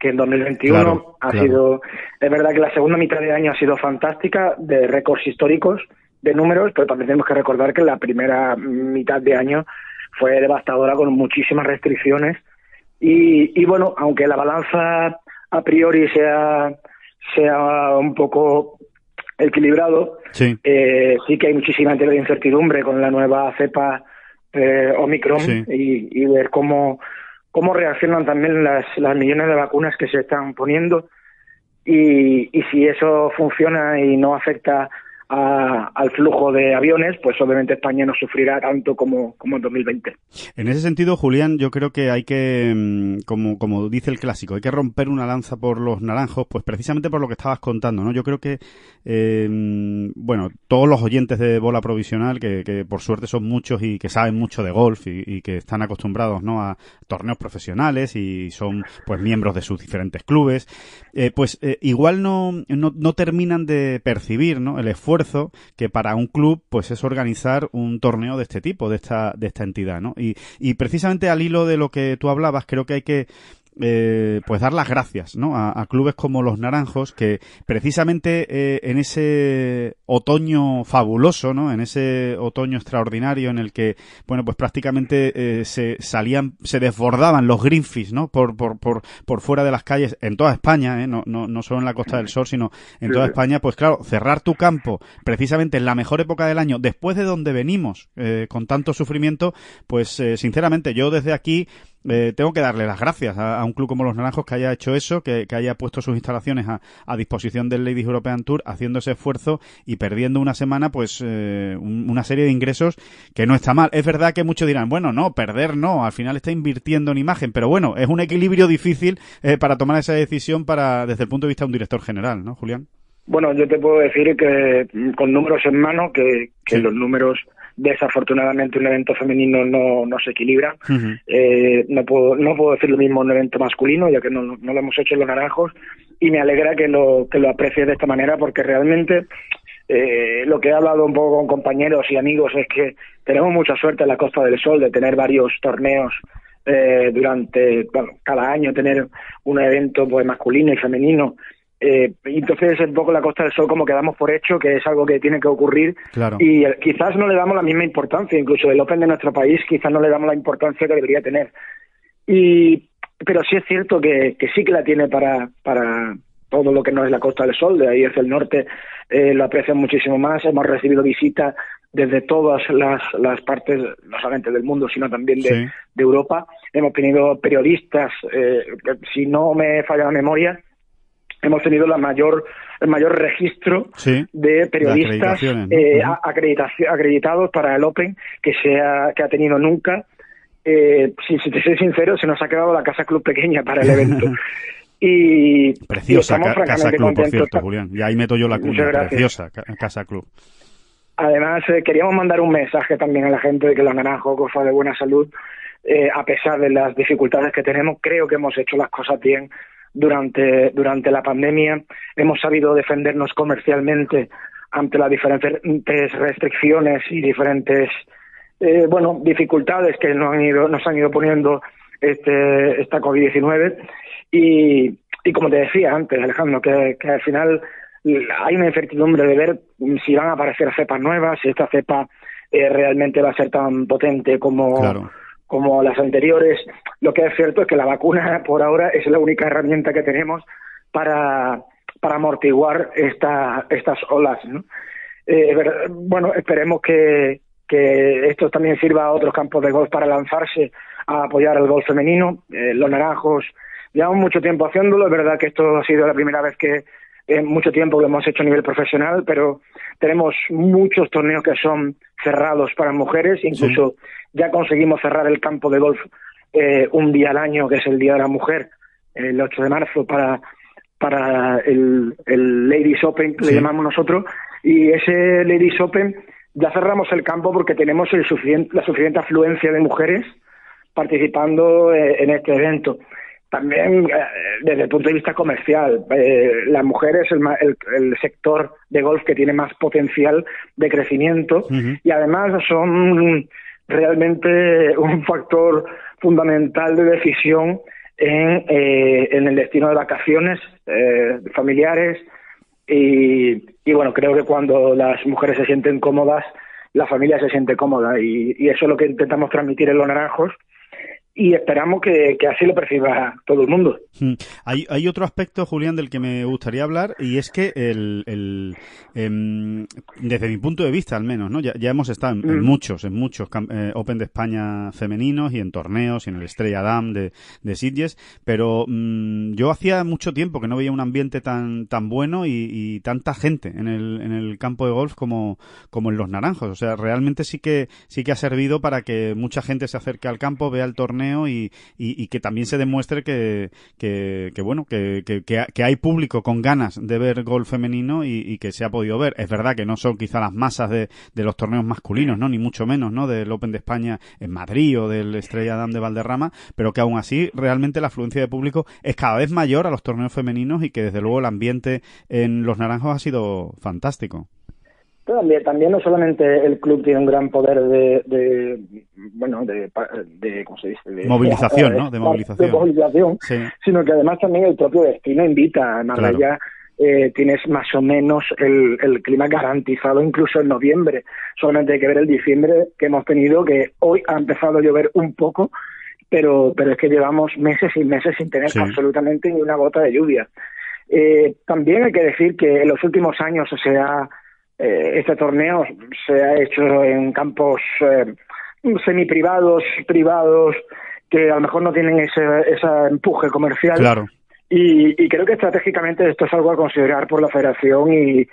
que en 2021. ha sido, es verdad que la segunda mitad de año ha sido fantástica, de récords históricos, de números, pero también tenemos que recordar que la primera mitad de año fue devastadora con muchísimas restricciones. y bueno, aunque la balanza a priori sea sea un poco equilibrado. Sí, eh, sí que hay muchísima incertidumbre con la nueva cepa eh, Omicron y, y, ver cómo, cómo reaccionan también las, las millones de vacunas que se están poniendo y, y si eso funciona y no afecta al flujo de aviones, pues obviamente España no sufrirá tanto como, en 2020. En ese sentido, Julián, yo creo que hay que, mm, como, dice el clásico, hay que romper una lanza por los naranjos, pues precisamente por lo que estabas contando, ¿no? Yo creo que, eh, mm, bueno, todos los oyentes de bola provisional, que, por suerte son muchos y que saben mucho de golf y, que están acostumbrados, ¿no?, a torneos profesionales y son, pues, miembros de sus diferentes clubes, eh, pues eh, igual no, no, terminan de percibir, el esfuerzo que para un club pues es organizar un torneo de este tipo, de esta, de esta entidad, ¿no? Y, y precisamente al hilo de lo que tú hablabas, creo que hay que eh, pues dar las gracias ¿no? a, clubes como los Naranjos que precisamente eh, en ese otoño fabuloso ¿no? en ese otoño extraordinario en el que bueno pues prácticamente eh, se salían se desbordaban los greenfish ¿no? por, por, por, por fuera de las calles en toda España no, no, no solo en la Costa del Sol sino en toda España pues claro cerrar tu campo precisamente en la mejor época del año después de donde venimos con tanto sufrimiento pues sinceramente yo desde aquí eh, tengo que darle las gracias a, un club como los Naranjos que haya hecho eso, que, haya puesto sus instalaciones a, disposición del Ladies European Tour, haciendo ese esfuerzo y perdiendo una semana, pues eh, una serie de ingresos que no está mal. Es verdad que muchos dirán, bueno, no, perder no, al final está invirtiendo en imagen, pero bueno, es un equilibrio difícil eh, para tomar esa decisión para desde el punto de vista de un director general, ¿no, Julián? Bueno, yo te puedo decir que mm, con números en mano, que, los números Desafortunadamente un evento femenino no, no se equilibra. eh, no, puedo, no puedo decir lo mismo en un evento masculino, ya que no, no, lo hemos hecho en los naranjos. Y me alegra que lo, que lo aprecies de esta manera, porque realmente eh, lo que he hablado un poco con compañeros y amigos es que tenemos mucha suerte en la Costa del Sol de tener varios torneos eh, durante cada año, tener un evento pues masculino y femenino eh, entonces un poco la Costa del Sol como quedamos por hecho que es algo que tiene que ocurrir y eh, quizás no le damos la misma importancia, incluso el Open de nuestro país quizás no le damos la importancia que debería tener. Y, pero sí es cierto que, sí que la tiene para, para todo lo que no es la Costa del Sol, de ahí hacia el norte eh, lo aprecian muchísimo más, hemos recibido visitas desde todas las, partes, no solamente del mundo, sino también de Europa. Hemos tenido periodistas, eh, si no me falla la memoria, hemos tenido la mayor, el mayor registro de periodistas eh, acreditados para el Open que, se ha, que ha tenido nunca. Eh, si, te soy sincero, se nos ha quedado la Casa Club pequeña para el evento. y, preciosa Casa Club, por cierto, Julián. Y ahí meto yo la cuña. Preciosa Casa Club. Además, eh, queríamos mandar un mensaje también a la gente de que los naranjos fue de buena salud. Eh, a pesar de las dificultades que tenemos, creo que hemos hecho las cosas bien durante, durante la pandemia. Hemos sabido defendernos comercialmente ante las diferentes restricciones y diferentes eh, bueno dificultades que nos han ido, nos han ido poniendo este, esta COVID-19. Y, y como te decía antes, Alejandro, que, al final hay una incertidumbre de ver si van a aparecer cepas nuevas, si esta cepa eh, realmente va a ser tan potente como, como las anteriores. Lo que es cierto es que la vacuna por ahora es la única herramienta que tenemos para, amortiguar esta, estas olas. Eh, bueno, esperemos que, esto también sirva a otros campos de golf para lanzarse a apoyar al golf femenino. Eh, los naranjos llevamos mucho tiempo haciéndolo. Es verdad que esto ha sido la primera vez que, mucho tiempo que hemos hecho a nivel profesional, pero tenemos muchos torneos que son cerrados para mujeres, incluso ya conseguimos cerrar el campo de golf eh, un día al año, que es el Día de la Mujer, el 8 de marzo, para, para el, Ladies Open, que le llamamos nosotros, y ese Ladies Open ya cerramos el campo porque tenemos la suficiente afluencia de mujeres participando eh, en este evento. También eh, desde el punto de vista comercial, eh, las mujeres mujer es el, sector de golf que tiene más potencial de crecimiento y además son realmente un factor fundamental de decisión en, eh, el destino de vacaciones familiares y, bueno, creo que cuando las mujeres se sienten cómodas, la familia se siente cómoda y, y, eso es lo que intentamos transmitir en Los Naranjos y esperamos que, así lo perciba todo el mundo. Hmm. Hay, hay otro aspecto, Julián, del que me gustaría hablar y es que el, el em, desde mi punto de vista al menos, ¿no? ya, hemos estado en, mm. muchos, en muchos eh, Open de España femeninos y en torneos y en el Estrella Dam de, de Sitges, pero mm, yo hacía mucho tiempo que no veía un ambiente tan, tan bueno y, tanta gente en el, en el campo de golf como, como en Los Naranjos. O sea, realmente sí que, sí que ha servido para que mucha gente se acerque al campo, vea el torneo, y, que también se demuestre que, bueno, que, hay público con ganas de ver gol femenino y, que se ha podido ver. Es verdad que no son quizá las masas de, los torneos masculinos, ¿no? Ni mucho menos, ¿no? Del Open de España en Madrid o del Estrella Damm de Valderrama, pero que aún así realmente la afluencia de público es cada vez mayor a los torneos femeninos y que desde luego el ambiente en Los Naranjos ha sido fantástico. También, no solamente el club tiene un gran poder de, bueno, de, ¿cómo se dice? De, movilización, ¿no? De movilización. Sino que además también el propio destino invita. a Marbella eh, tienes más o menos el, clima garantizado incluso en noviembre. Solamente hay que ver el diciembre que hemos tenido, que hoy ha empezado a llover un poco, pero, pero es que llevamos meses y meses sin tener absolutamente ni una gota de lluvia. Eh, también hay que decir que en los últimos años se ha eh, este torneo se ha hecho en campos eh, semiprivados, privados, que a lo mejor no tienen ese, empuje comercial. Y, creo que estratégicamente esto es algo a considerar por la federación y,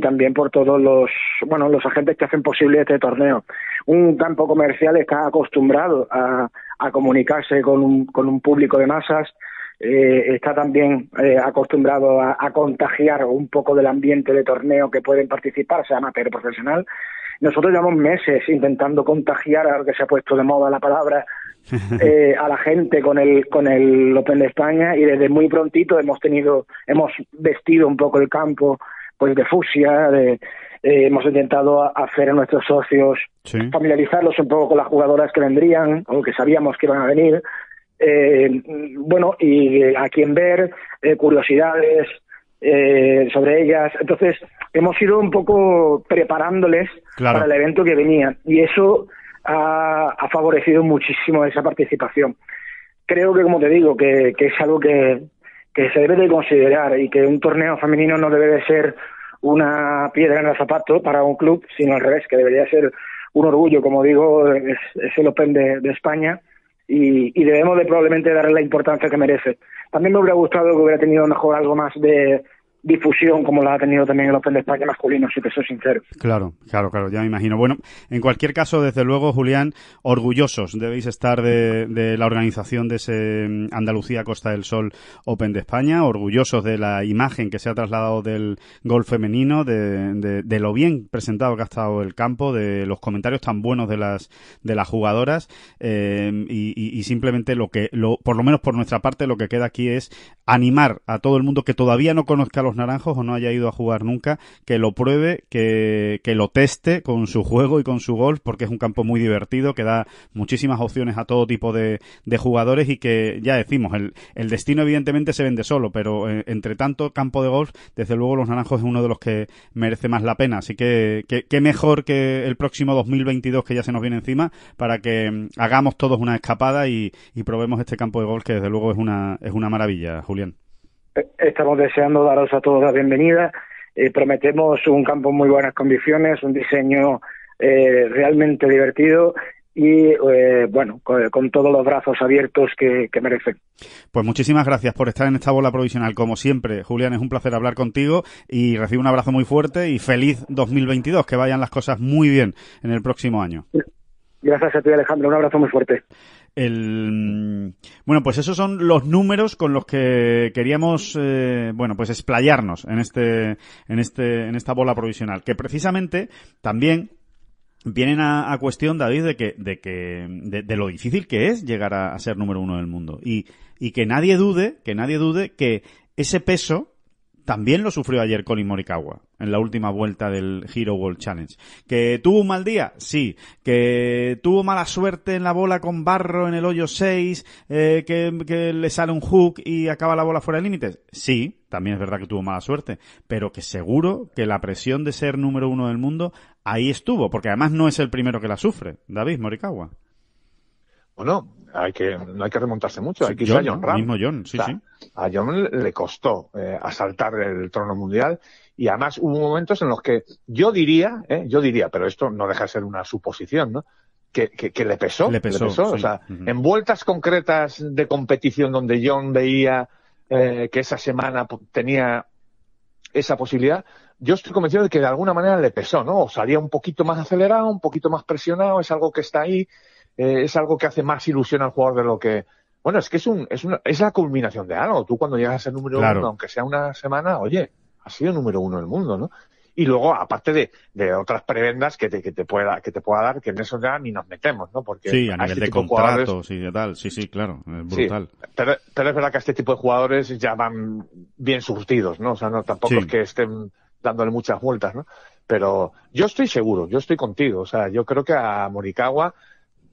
también por todos los bueno los agentes que hacen posible este torneo. Un campo comercial está acostumbrado a, a comunicarse con un, con un público de masas, eh, está también eh, acostumbrado a, contagiar un poco del ambiente de torneo que pueden participar, sea amateur profesional. Nosotros llevamos meses intentando contagiar, ahora que se ha puesto de moda la palabra, eh, a la gente con el, con el Open de España y desde muy prontito hemos tenido, hemos vestido un poco el campo pues de fusia, eh, hemos intentado hacer a nuestros socios familiarizarlos un poco con las jugadoras que vendrían o que sabíamos que iban a venir eh, bueno, y eh, a quien ver, eh, curiosidades eh, sobre ellas. Entonces, hemos ido un poco preparándoles para el evento que venía y eso ha, favorecido muchísimo esa participación. Creo que, como te digo, que, es algo que, se debe de considerar y que un torneo femenino no debe de ser una piedra en el zapato para un club, sino al revés, que debería ser un orgullo, como digo, es, el Open de España y, y debemos de probablemente darle la importancia que merece. También me hubiera gustado que hubiera tenido mejor algo más de, difusión como la ha tenido también el Open de España masculino, si te soy sincero. Claro, claro, claro, ya me imagino. Bueno, en cualquier caso, desde luego, Julián, orgullosos debéis estar de, la organización de ese mm, Andalucía Costa del Sol Open de España, orgullosos de la imagen que se ha trasladado del gol femenino, de, lo bien presentado que ha estado el campo, de los comentarios tan buenos de las, de las jugadoras eh, y, simplemente lo que, lo, por lo menos por nuestra parte, lo que queda aquí es animar a todo el mundo que todavía no conozca los naranjos o no haya ido a jugar nunca, que lo pruebe, que, lo teste con su juego y con su golf, porque es un campo muy divertido, que da muchísimas opciones a todo tipo de, jugadores y que, ya decimos, el, el destino evidentemente se vende solo, pero eh, entre tanto campo de golf, desde luego los naranjos es uno de los que merece más la pena. Así que, qué mejor que el próximo 2022 que ya se nos viene encima para que mm, hagamos todos una escapada y, y probemos este campo de golf que desde luego es una, es una maravilla, Julián. Eh, estamos deseando daros a todos la bienvenida. Eh, prometemos un campo en muy buenas condiciones, un diseño eh, realmente divertido y bueno, con, todos los brazos abiertos que, que, merecen. Pues muchísimas gracias por estar en esta bola provisional. Como siempre, Julián, es un placer hablar contigo y recibe un abrazo muy fuerte y feliz 2022. Que vayan las cosas muy bien en el próximo año. Gracias a ti, Alejandro. Un abrazo muy fuerte. Mm, bueno, pues esos son los números con los que queríamos, eh, bueno, pues explayarnos en este, en este, en esta bola provisional, que precisamente también vienen a, cuestión, David, de que, de que, de, lo difícil que es llegar a, ser número uno del mundo y, y que nadie dude, que nadie dude que ese peso también lo sufrió ayer Colin Morikawa en la última vuelta del Hero World Challenge. ¿Que tuvo un mal día? Sí. ¿Que tuvo mala suerte en la bola con barro en el hoyo 6? Eh, que, ¿Que le sale un hook y acaba la bola fuera de límites? Sí, también es verdad que tuvo mala suerte. Pero que seguro que la presión de ser número uno del mundo ahí estuvo. Porque además no es el primero que la sufre, David Morikawa bueno, hay que, no hay que remontarse mucho, hay que ir a John A John le costó eh, asaltar el trono mundial y además hubo momentos en los que yo diría, eh, yo diría, pero esto no deja de ser una suposición, ¿no? Que, que, le pesó, le pesó, o sea, en vueltas concretas de competición donde John veía eh, que esa semana tenía esa posibilidad, yo estoy convencido de que de alguna manera le pesó, ¿no? O salía un poquito más acelerado, un poquito más presionado, es algo que está ahí, eh, es algo que hace más ilusión al jugador de lo que... Bueno, es que es, un, es, una, es la culminación de algo. Tú cuando llegas a número uno, aunque sea una semana, oye, has sido número uno del mundo, ¿no? y luego aparte de, de otras prebendas que te, que te pueda que te pueda dar que en eso ya ni nos metemos no porque sí a este nivel de contratos y tal sí sí claro es brutal pero, pero, es verdad que este tipo de jugadores ya van bien surtidos no o sea no tampoco es que estén dándole muchas vueltas no pero yo estoy seguro yo estoy contigo o sea yo creo que a Morikawa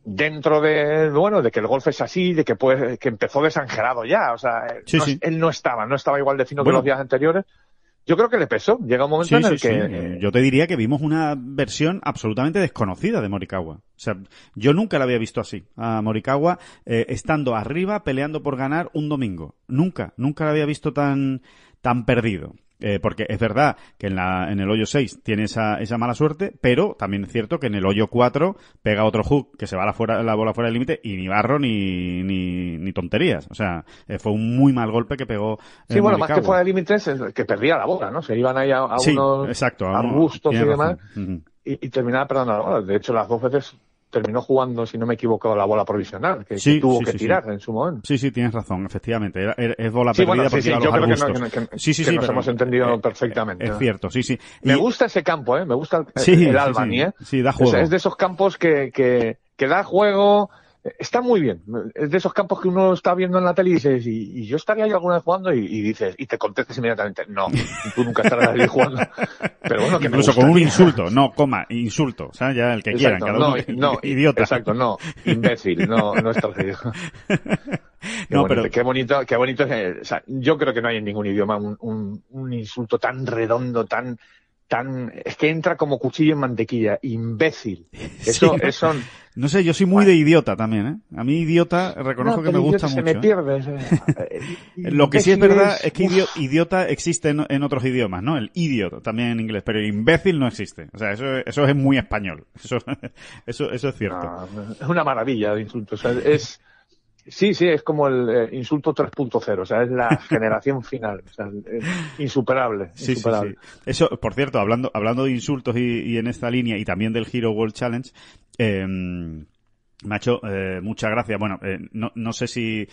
dentro de, bueno, de que el golf es así, de que, pues que empezó desangelado ya. O sea, eh, él no estaba, no estaba igual de fino que los días anteriores. Yo creo que le pesó. Llega un momento en el que. Eh, yo te diría que vimos una versión absolutamente desconocida de Morikawa. O sea, yo nunca la había visto así. A Morikawa eh, estando arriba, peleando por ganar un domingo. Nunca, nunca la había visto tan, tan perdido. Eh, porque es verdad que en, la, en el hoyo 6 tiene esa, esa, mala suerte, pero también es cierto que en el hoyo 4 pega otro hook que se va la, fuera, la bola fuera del límite y ni barro ni, ni, ni tonterías. O sea, eh, fue un muy mal golpe que pegó. Eh, sí, bueno, más que fuera del límite es que perdía la bola, ¿no? Se iban ahí a, sí, unos exacto, y demás y, y, terminaba perdiendo la bola. De hecho, las dos veces terminó jugando, si no me equivoco, la bola provisional, que, tuvo que tirar en su momento. Sí, sí, tienes razón, efectivamente. es bola perdida bueno, porque sí, sí, yo creo que, sí, sí, nos hemos entendido eh, perfectamente. Es cierto, sí, sí. Me gusta ese campo, ¿eh? Me gusta el, Albany, ¿eh? Sí, da juego. es de esos campos que, que da juego, Está muy bien. Es de esos campos que uno está viendo en la tele y dices, y, yo estaría ahí alguna vez jugando, y, dices, y te contestas inmediatamente, no, tú nunca estarás ahí jugando. Pero Incluso con un insulto, no, coma, insulto, o ya el que quieran, cada no, uno, no, idiota. Exacto, no, imbécil, no, no estás Qué, no, pero... qué bonito, qué bonito. Eh, o sea, yo creo que no hay en ningún idioma un, un insulto tan redondo, tan tan, es que entra como cuchillo en mantequilla, imbécil. Eso, eso. No sé, yo soy muy de idiota también, ¿eh? A mí idiota reconozco que me gusta se Me ¿eh? pierde. Eh, Lo que sí es verdad es, que idiota existe en, otros idiomas, ¿no? El idiota también en inglés, pero el imbécil no existe. O sea, eso, eso es muy español. Eso, eso, es cierto. es una maravilla de insultos. es Sí, sí, es como el eh, insulto 3.0, o sea, es la generación final, o sea, insuperable. Eso, por cierto, hablando, hablando de insultos y, y, en esta línea y también del Hero World Challenge, em, Macho, eh, muchas gracias. Bueno, eh, no, no, sé si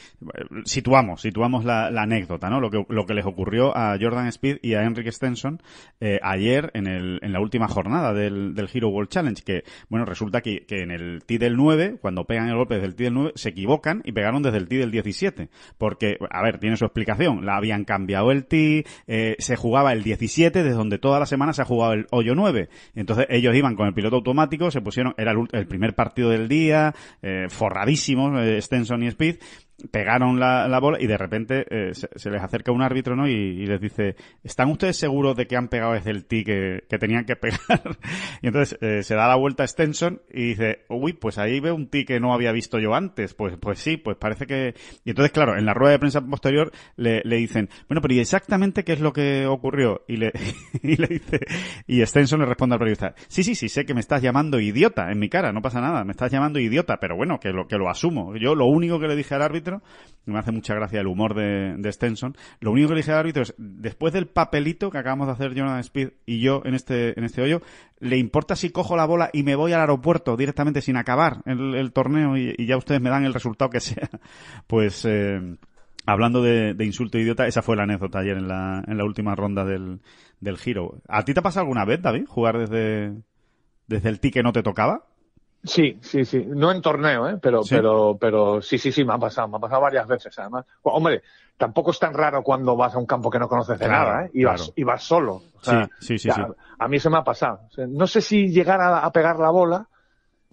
situamos, situamos la, anécdota, ¿no? Lo que, lo que les ocurrió a Jordan Speed y a Enrique Stenson eh, ayer en, el, en la última jornada del, del Hero World Challenge, que, bueno, resulta que, que en el tee del 9, cuando pegan el golpe desde el T del 9, se equivocan y pegaron desde el tee del 17. Porque, a ver, tiene su explicación. La habían cambiado el T, eh, se jugaba el 17, desde donde toda la semana se ha jugado el hoyo 9. Entonces ellos iban con el piloto automático, se pusieron, era el, el primer partido del día, eh, forradísimos, eh, Stenson y Speed, pegaron la, bola y de repente eh, se, les acerca un árbitro ¿no? Y, les dice, ¿están ustedes seguros de que han pegado desde el tee que, que tenían que pegar? y entonces eh, se da la vuelta a Stenson y dice, uy, pues ahí veo un ti que no había visto yo antes. Pues, pues sí, pues parece que... Y entonces, claro, en la rueda de prensa posterior le, le dicen, bueno, pero ¿y exactamente qué es lo que ocurrió? Y le, y le dice, y Stenson le responde al periodista, sí, sí, sí, sé que me estás llamando idiota en mi cara, no pasa nada, me estás llamando idiota, pero bueno, que lo, que lo asumo. Yo lo único que le dije al árbitro me hace mucha gracia el humor de, Stenson. Lo único que le dije al árbitro es, después del papelito que acabamos de hacer Jonathan Speed y yo en este, en este hoyo, ¿le importa si cojo la bola y me voy al aeropuerto directamente sin acabar el, torneo y, ya ustedes me dan el resultado que sea? Pues... Eh, hablando de, insulto e idiota, esa fue la anécdota ayer en la, en la última ronda del, del giro. ¿A ti te ha pasado alguna vez, David, jugar desde, desde el ti que no te tocaba? Sí, sí, sí. No en torneo, ¿eh? pero, pero, pero sí, sí, sí, me ha pasado, me ha pasado varias veces. Además, pues, hombre, tampoco es tan raro cuando vas a un campo que no conoces de nada, ¿eh? Y, vas, y vas solo. sí, sí, sí, A mí se me ha pasado. no sé si llegar a, pegar la bola,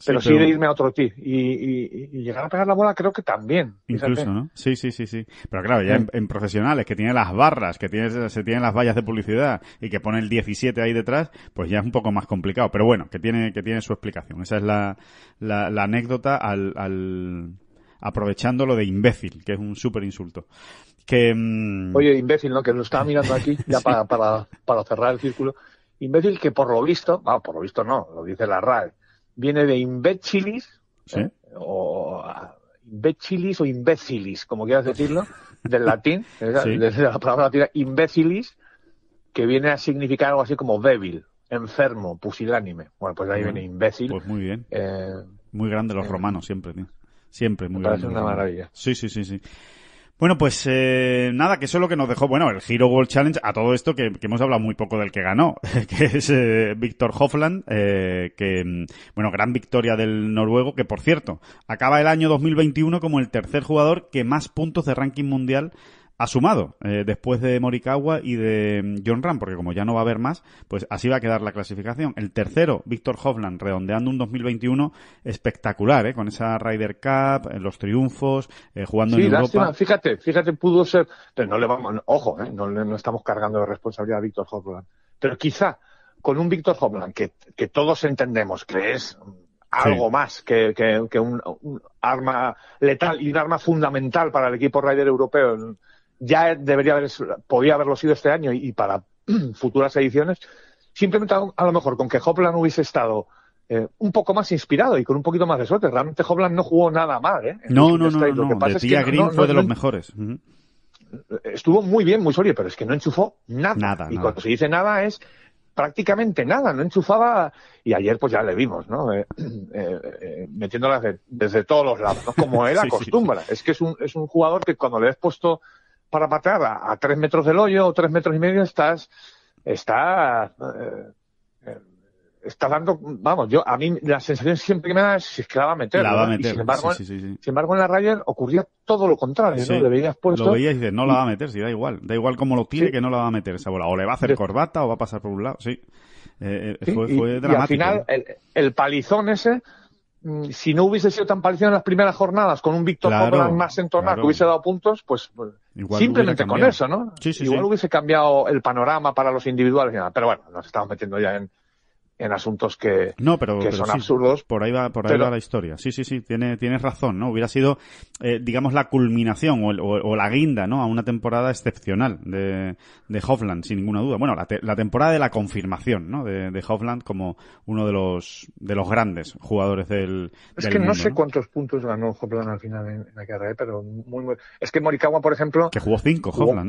pero sí, de irme a otro tip. Y, llegar a pegar la bola creo que también. Incluso, ¿no? Sí, sí, sí, sí. Pero claro, ya en, profesionales que tienen las barras, que tienen, se tienen las vallas de publicidad y que pone el 17 ahí detrás, pues ya es un poco más complicado. Pero bueno, que tiene, que tiene su explicación. Esa es la, la, la anécdota al, al aprovechando lo de imbécil, que es un súper insulto. Que, mm, Oye, imbécil, ¿no? Que lo estaba mirando aquí ya para, para, para cerrar el círculo imbécil que por lo visto, bueno, por lo visto no, lo dice la RAE, viene de eh, imbécilis, o imbécilis como quieras decirlo, del latín, de la palabra latina imbécilis, que viene a significar algo así como débil, enfermo, pusilánime. Bueno, pues ahí viene imbécil. Pues muy bien. Eh, muy grande los eh, romanos siempre, Siempre, muy grande. una maravilla. Sí, sí, sí, sí. Bueno, pues eh, nada, que eso es lo que nos dejó, bueno, el Hero World Challenge, a todo esto que, hemos hablado muy poco del que ganó, que es eh, Víctor Hofland, eh, que, mm, bueno, gran victoria del noruego, que por cierto, acaba el año 2021 como el tercer jugador que más puntos de ranking mundial ha sumado eh, después de Morikawa y de mm, John Ram, porque como ya no va a haber más, pues así va a quedar la clasificación. El tercero, Víctor Hovland, redondeando un 2021 espectacular, ¿eh? con esa Ryder Cup, eh, los triunfos, eh, jugando en Europa. Fíjate, fíjate, pudo ser, no le vamos, ojo, ¿eh? no, no estamos cargando de responsabilidad a Víctor Hovland, pero quizá con un Víctor Hovland que, que todos entendemos que es algo más que, que, que un, arma letal y un arma fundamental para el equipo Ryder europeo en, ya debería haber, podía haberlo sido este año y, para futuras ediciones, simplemente a, lo mejor con que Hopland hubiese estado eh, un poco más inspirado y con un poquito más de suerte. Realmente Hopland no jugó nada mal, ¿eh? No, no, no, Lo que Green fue de los mejores. Estuvo muy bien, muy sólido, pero es que no enchufó nada. y cuando se dice nada es prácticamente nada, no enchufaba y ayer pues ya le vimos, ¿no? Eh, eh, metiéndola desde todos los lados, ¿no? Como él acostumbra. Es que es un, es un jugador que cuando le has puesto para patear a, tres metros del hoyo o tres metros y medio, estás, estás, eh, eh dando, vamos, yo, a mí la sensación siempre que me da es si es que la va a meter. La Sin embargo, sin embargo, en la Ryder ocurría todo lo contrario, ¿no? puesto. Lo veías y dices, no la va a meter, sí, da igual. Da igual cómo lo tire que no la va a meter esa bola. O le va a hacer corbata o va a pasar por un lado, sí. Eh, eh, fue, dramático. Y al final, el, el palizón ese, Mm, si no hubiese sido tan parecido en las primeras jornadas, con un Víctor más entornado que hubiese dado puntos, pues, pues simplemente con eso, ¿no? Igual hubiese cambiado el panorama para los individuales. Pero bueno, nos estamos metiendo ya en, en asuntos que, son absurdos. Por ahí va, por ahí va la historia. Sí, sí, sí, tiene, tienes razón, ¿no? Hubiera sido, eh, digamos, la culminación o, la guinda, ¿no? A una temporada excepcional de, de sin ninguna duda. Bueno, la, temporada de la confirmación, ¿no? De, de como uno de los, de los grandes jugadores del. Es que no sé cuántos puntos ganó Hovland al final en, la carrera, pero muy, muy, Es que Morikawa, por ejemplo. Que jugó cinco, jugó... ¿eh?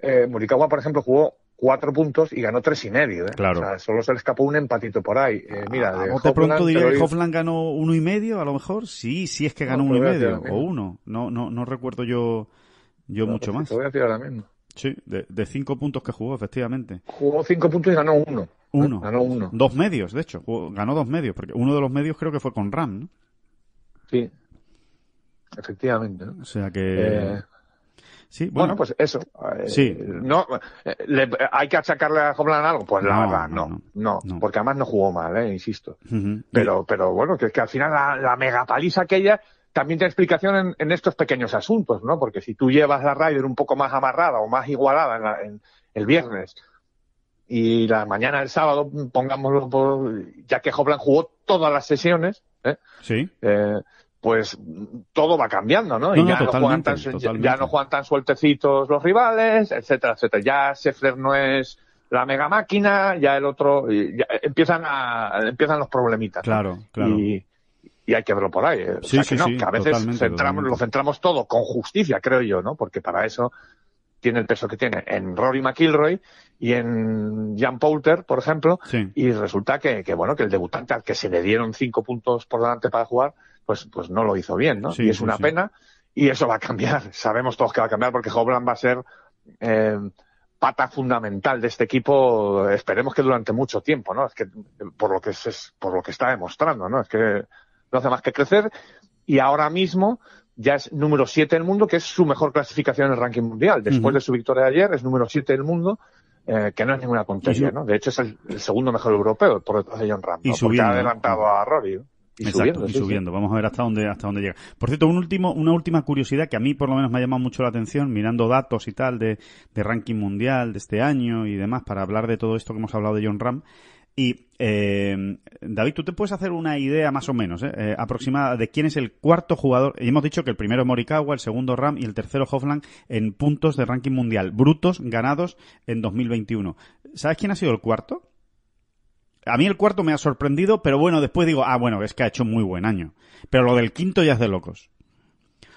eh, Morikawa, por ejemplo, jugó cuatro puntos y ganó tres y medio. ¿eh? Claro. O sea, solo se le escapó un empatito por ahí. Eh, mira, de te pronto diría que ganó uno y medio, a lo mejor. Sí, sí es que ganó uno y medio o uno. No, no, no recuerdo yo, yo mucho más. Te voy a decir ahora mismo. Sí, de, de, cinco puntos que jugó, efectivamente. Jugó cinco puntos y ganó uno. Uno. Ganó uno. Dos medios, de hecho. ganó dos medios, porque uno de los medios creo que fue con Ram, ¿no? Sí. Efectivamente. ¿no? O sea que. Eh, Sí, bueno. pues eso. Eh, sí. No, eh, ¿Hay que achacarle a Hopland algo? Pues la no, verdad, no, no, Porque además no jugó mal, eh, insisto. pero, pero bueno, que es que al final la, mega paliza aquella también tiene explicación en, estos pequeños asuntos, ¿no? Porque si tú llevas la Ryder un poco más amarrada o más igualada en, el viernes y la mañana del sábado, pongámoslo por, ya que Jobland jugó todas las sesiones, ¿eh? Sí. Eh, pues todo va cambiando, ¿no? ya, no, juegan tan, sueltecitos los rivales, etcétera, etcétera. Ya Sheffler no es la mega máquina, ya el otro, empiezan a, empiezan los problemitas. Claro, claro. Y, hay que verlo por ahí. ¿eh? sí, sí, sí, a veces lo centramos todo con justicia, creo yo, ¿no? Porque para eso tiene el peso que tiene en Rory McIlroy y en Jan Poulter, por ejemplo, y resulta que, que, bueno, que el debutante al que se le dieron cinco puntos por delante para jugar, pues, pues no lo hizo bien, ¿no? y es una pena. Y eso va a cambiar. Sabemos todos que va a cambiar porque Hoblan va a ser eh, pata fundamental de este equipo. Esperemos que durante mucho tiempo, ¿no? Es que por lo que es, por lo que está demostrando, ¿no? Es que no hace más que crecer y ahora mismo ya es número 7 del mundo, que es su mejor clasificación en el ranking mundial. Después de su victoria de ayer, es número 7 del mundo, eh, que no es ninguna contención, ¿no? De hecho, es el, segundo mejor europeo por detrás de John Ram, porque ha adelantado a Rory. Exacto, subiendo, y subiendo. Vamos a ver hasta dónde, hasta dónde llega. Por cierto, un último, una última curiosidad que a mí por lo menos me ha llamado mucho la atención, mirando datos y tal de, ranking mundial de este año y demás, para hablar de todo esto que hemos hablado de John Ram. Y eh, David, tú te puedes hacer una idea más o menos eh, eh, aproximada de quién es el cuarto jugador. Y hemos dicho que el primero es Morikawa, el segundo Ram y el tercero Hofland en puntos de ranking mundial brutos ganados en 2021. ¿Sabes quién ha sido el cuarto? A mí el cuarto me ha sorprendido, pero bueno, después digo, ah, bueno, es que ha hecho muy buen año. Pero lo del quinto ya es de locos.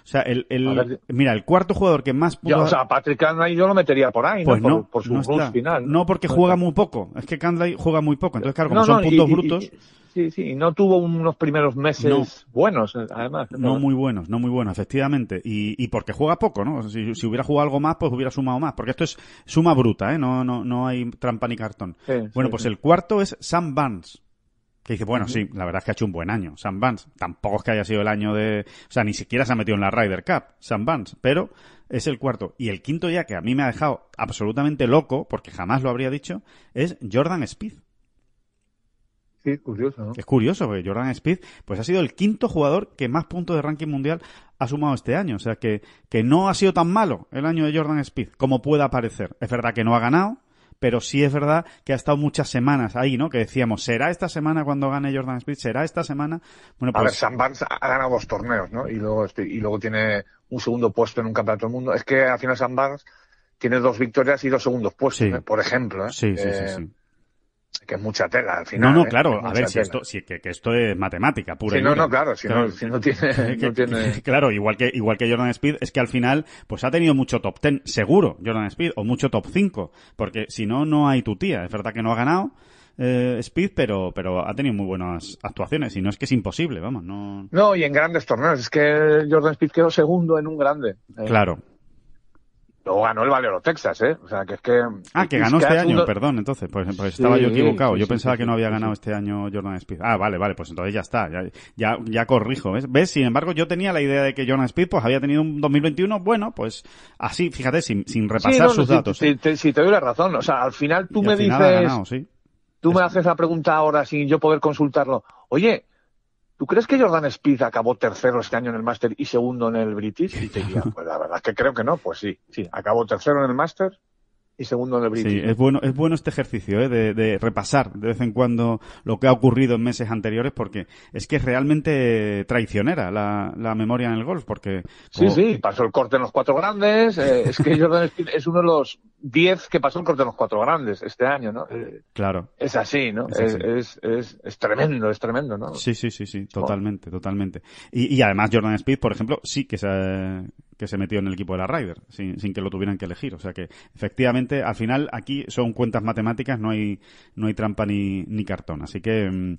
O sea, el, mira, el cuarto jugador que más puntos... Yo, o sea, Patrick Candley yo lo metería por ahí, pues ¿no? por, no final. No, porque juega muy poco. Es que Cantlay juega muy poco. Entonces, claro, como son puntos brutos sí, sí. Y no tuvo unos primeros meses buenos, eh, además. No muy buenos, no muy buenos, efectivamente. Y, porque juega poco, ¿no? Si, hubiera jugado algo más, pues hubiera sumado más. Porque esto es suma bruta, ¿eh? No, no, no hay trampa ni cartón. bueno, pues el cuarto es Sam Vance. Que dice, bueno, sí, la verdad es que ha hecho un buen año. Sam Vance. Tampoco es que haya sido el año de... O sea, ni siquiera se ha metido en la Ryder Cup, Sam Vance. Pero es el cuarto. Y el quinto ya, que a mí me ha dejado absolutamente loco, porque jamás lo habría dicho, es Jordan Spieth Sí, curioso, ¿no? Es curioso, porque Jordan Speed pues ha sido el quinto jugador que más puntos de ranking mundial ha sumado este año. O sea, que, que no ha sido tan malo el año de Jordan Speed como pueda parecer. Es verdad que no ha ganado, pero sí es verdad que ha estado muchas semanas ahí, ¿no? Que decíamos, ¿será esta semana cuando gane Jordan Speed? ¿Será esta semana? Bueno, pues... A ver, pues Sam Barnes ha ganado dos torneos, ¿no? Y luego, este, y luego tiene un segundo puesto en un campeonato del mundo. Es que al final Sam Barnes tiene dos victorias y dos segundos puestos, ¿eh? por ejemplo. ¿eh? Sí, sí, sí, eh, sí, que es mucha tela al final. No, no, ¿eh? claro, a ver, si esto, si, que, esto es matemática pura. Si no, no, claro, si, No, si no, tiene, claro, igual que, igual que Jordan Speed, es que al final, pues ha tenido mucho top 10, seguro, Jordan Speed, o mucho top 5, porque si no, no hay tu tía. Es verdad que no ha ganado. Eh, Speed, pero, pero ha tenido muy buenas actuaciones y no es que es imposible, vamos, no... No, y en grandes torneos, es que Jordan Speed quedó segundo en un grande. Claro, Luego ganó el Valero Texas, ¿eh? O sea, que es que... Ah, que ganó este año, perdón, entonces, pues, pues estaba yo equivocado. Yo pensaba que no había ganado este año Jordan Speed. Ah, vale, vale, pues entonces ya está, ya, ya, corrijo, ¿ves? ¿ves? Sin embargo, yo tenía la idea de que Jordan Speed pues había tenido un 2021 bueno, pues así, fíjate, sin, repasar sus datos. Si, ¿eh? te, doy la razón, o sea, al final tú me dices... Ganado, tú me haces la pregunta ahora sin yo poder consultarlo. Oye, ¿Tú crees que Jordan Speed acabó tercero este año en el Master y segundo en el British? pues la verdad es que creo que no, pues sí, sí, acabó tercero en el Master y segundo en el British. Sí, es bueno, es bueno este ejercicio ¿eh? de, repasar de vez en cuando lo que ha ocurrido en meses anteriores porque es que es realmente traicionera la, memoria en el golf porque... Sí, sí, pasó el corte en los cuatro grandes, eh, es que Jordan Speed es uno de los 10 que pasó el corte de los cuatro grandes este año, ¿no? Eh, claro. Es así, ¿no? Es, Es, es, tremendo, es tremendo, ¿no? Sí, sí, sí, sí, oh. totalmente, totalmente. Y, además Jordan Speed, por ejemplo, sí que se, que se metió en el equipo de la Ryder, sin, sin que lo tuvieran que elegir. O sea que, efectivamente, al final aquí son cuentas matemáticas, no hay, no hay trampa ni, ni cartón. Así que... Mm,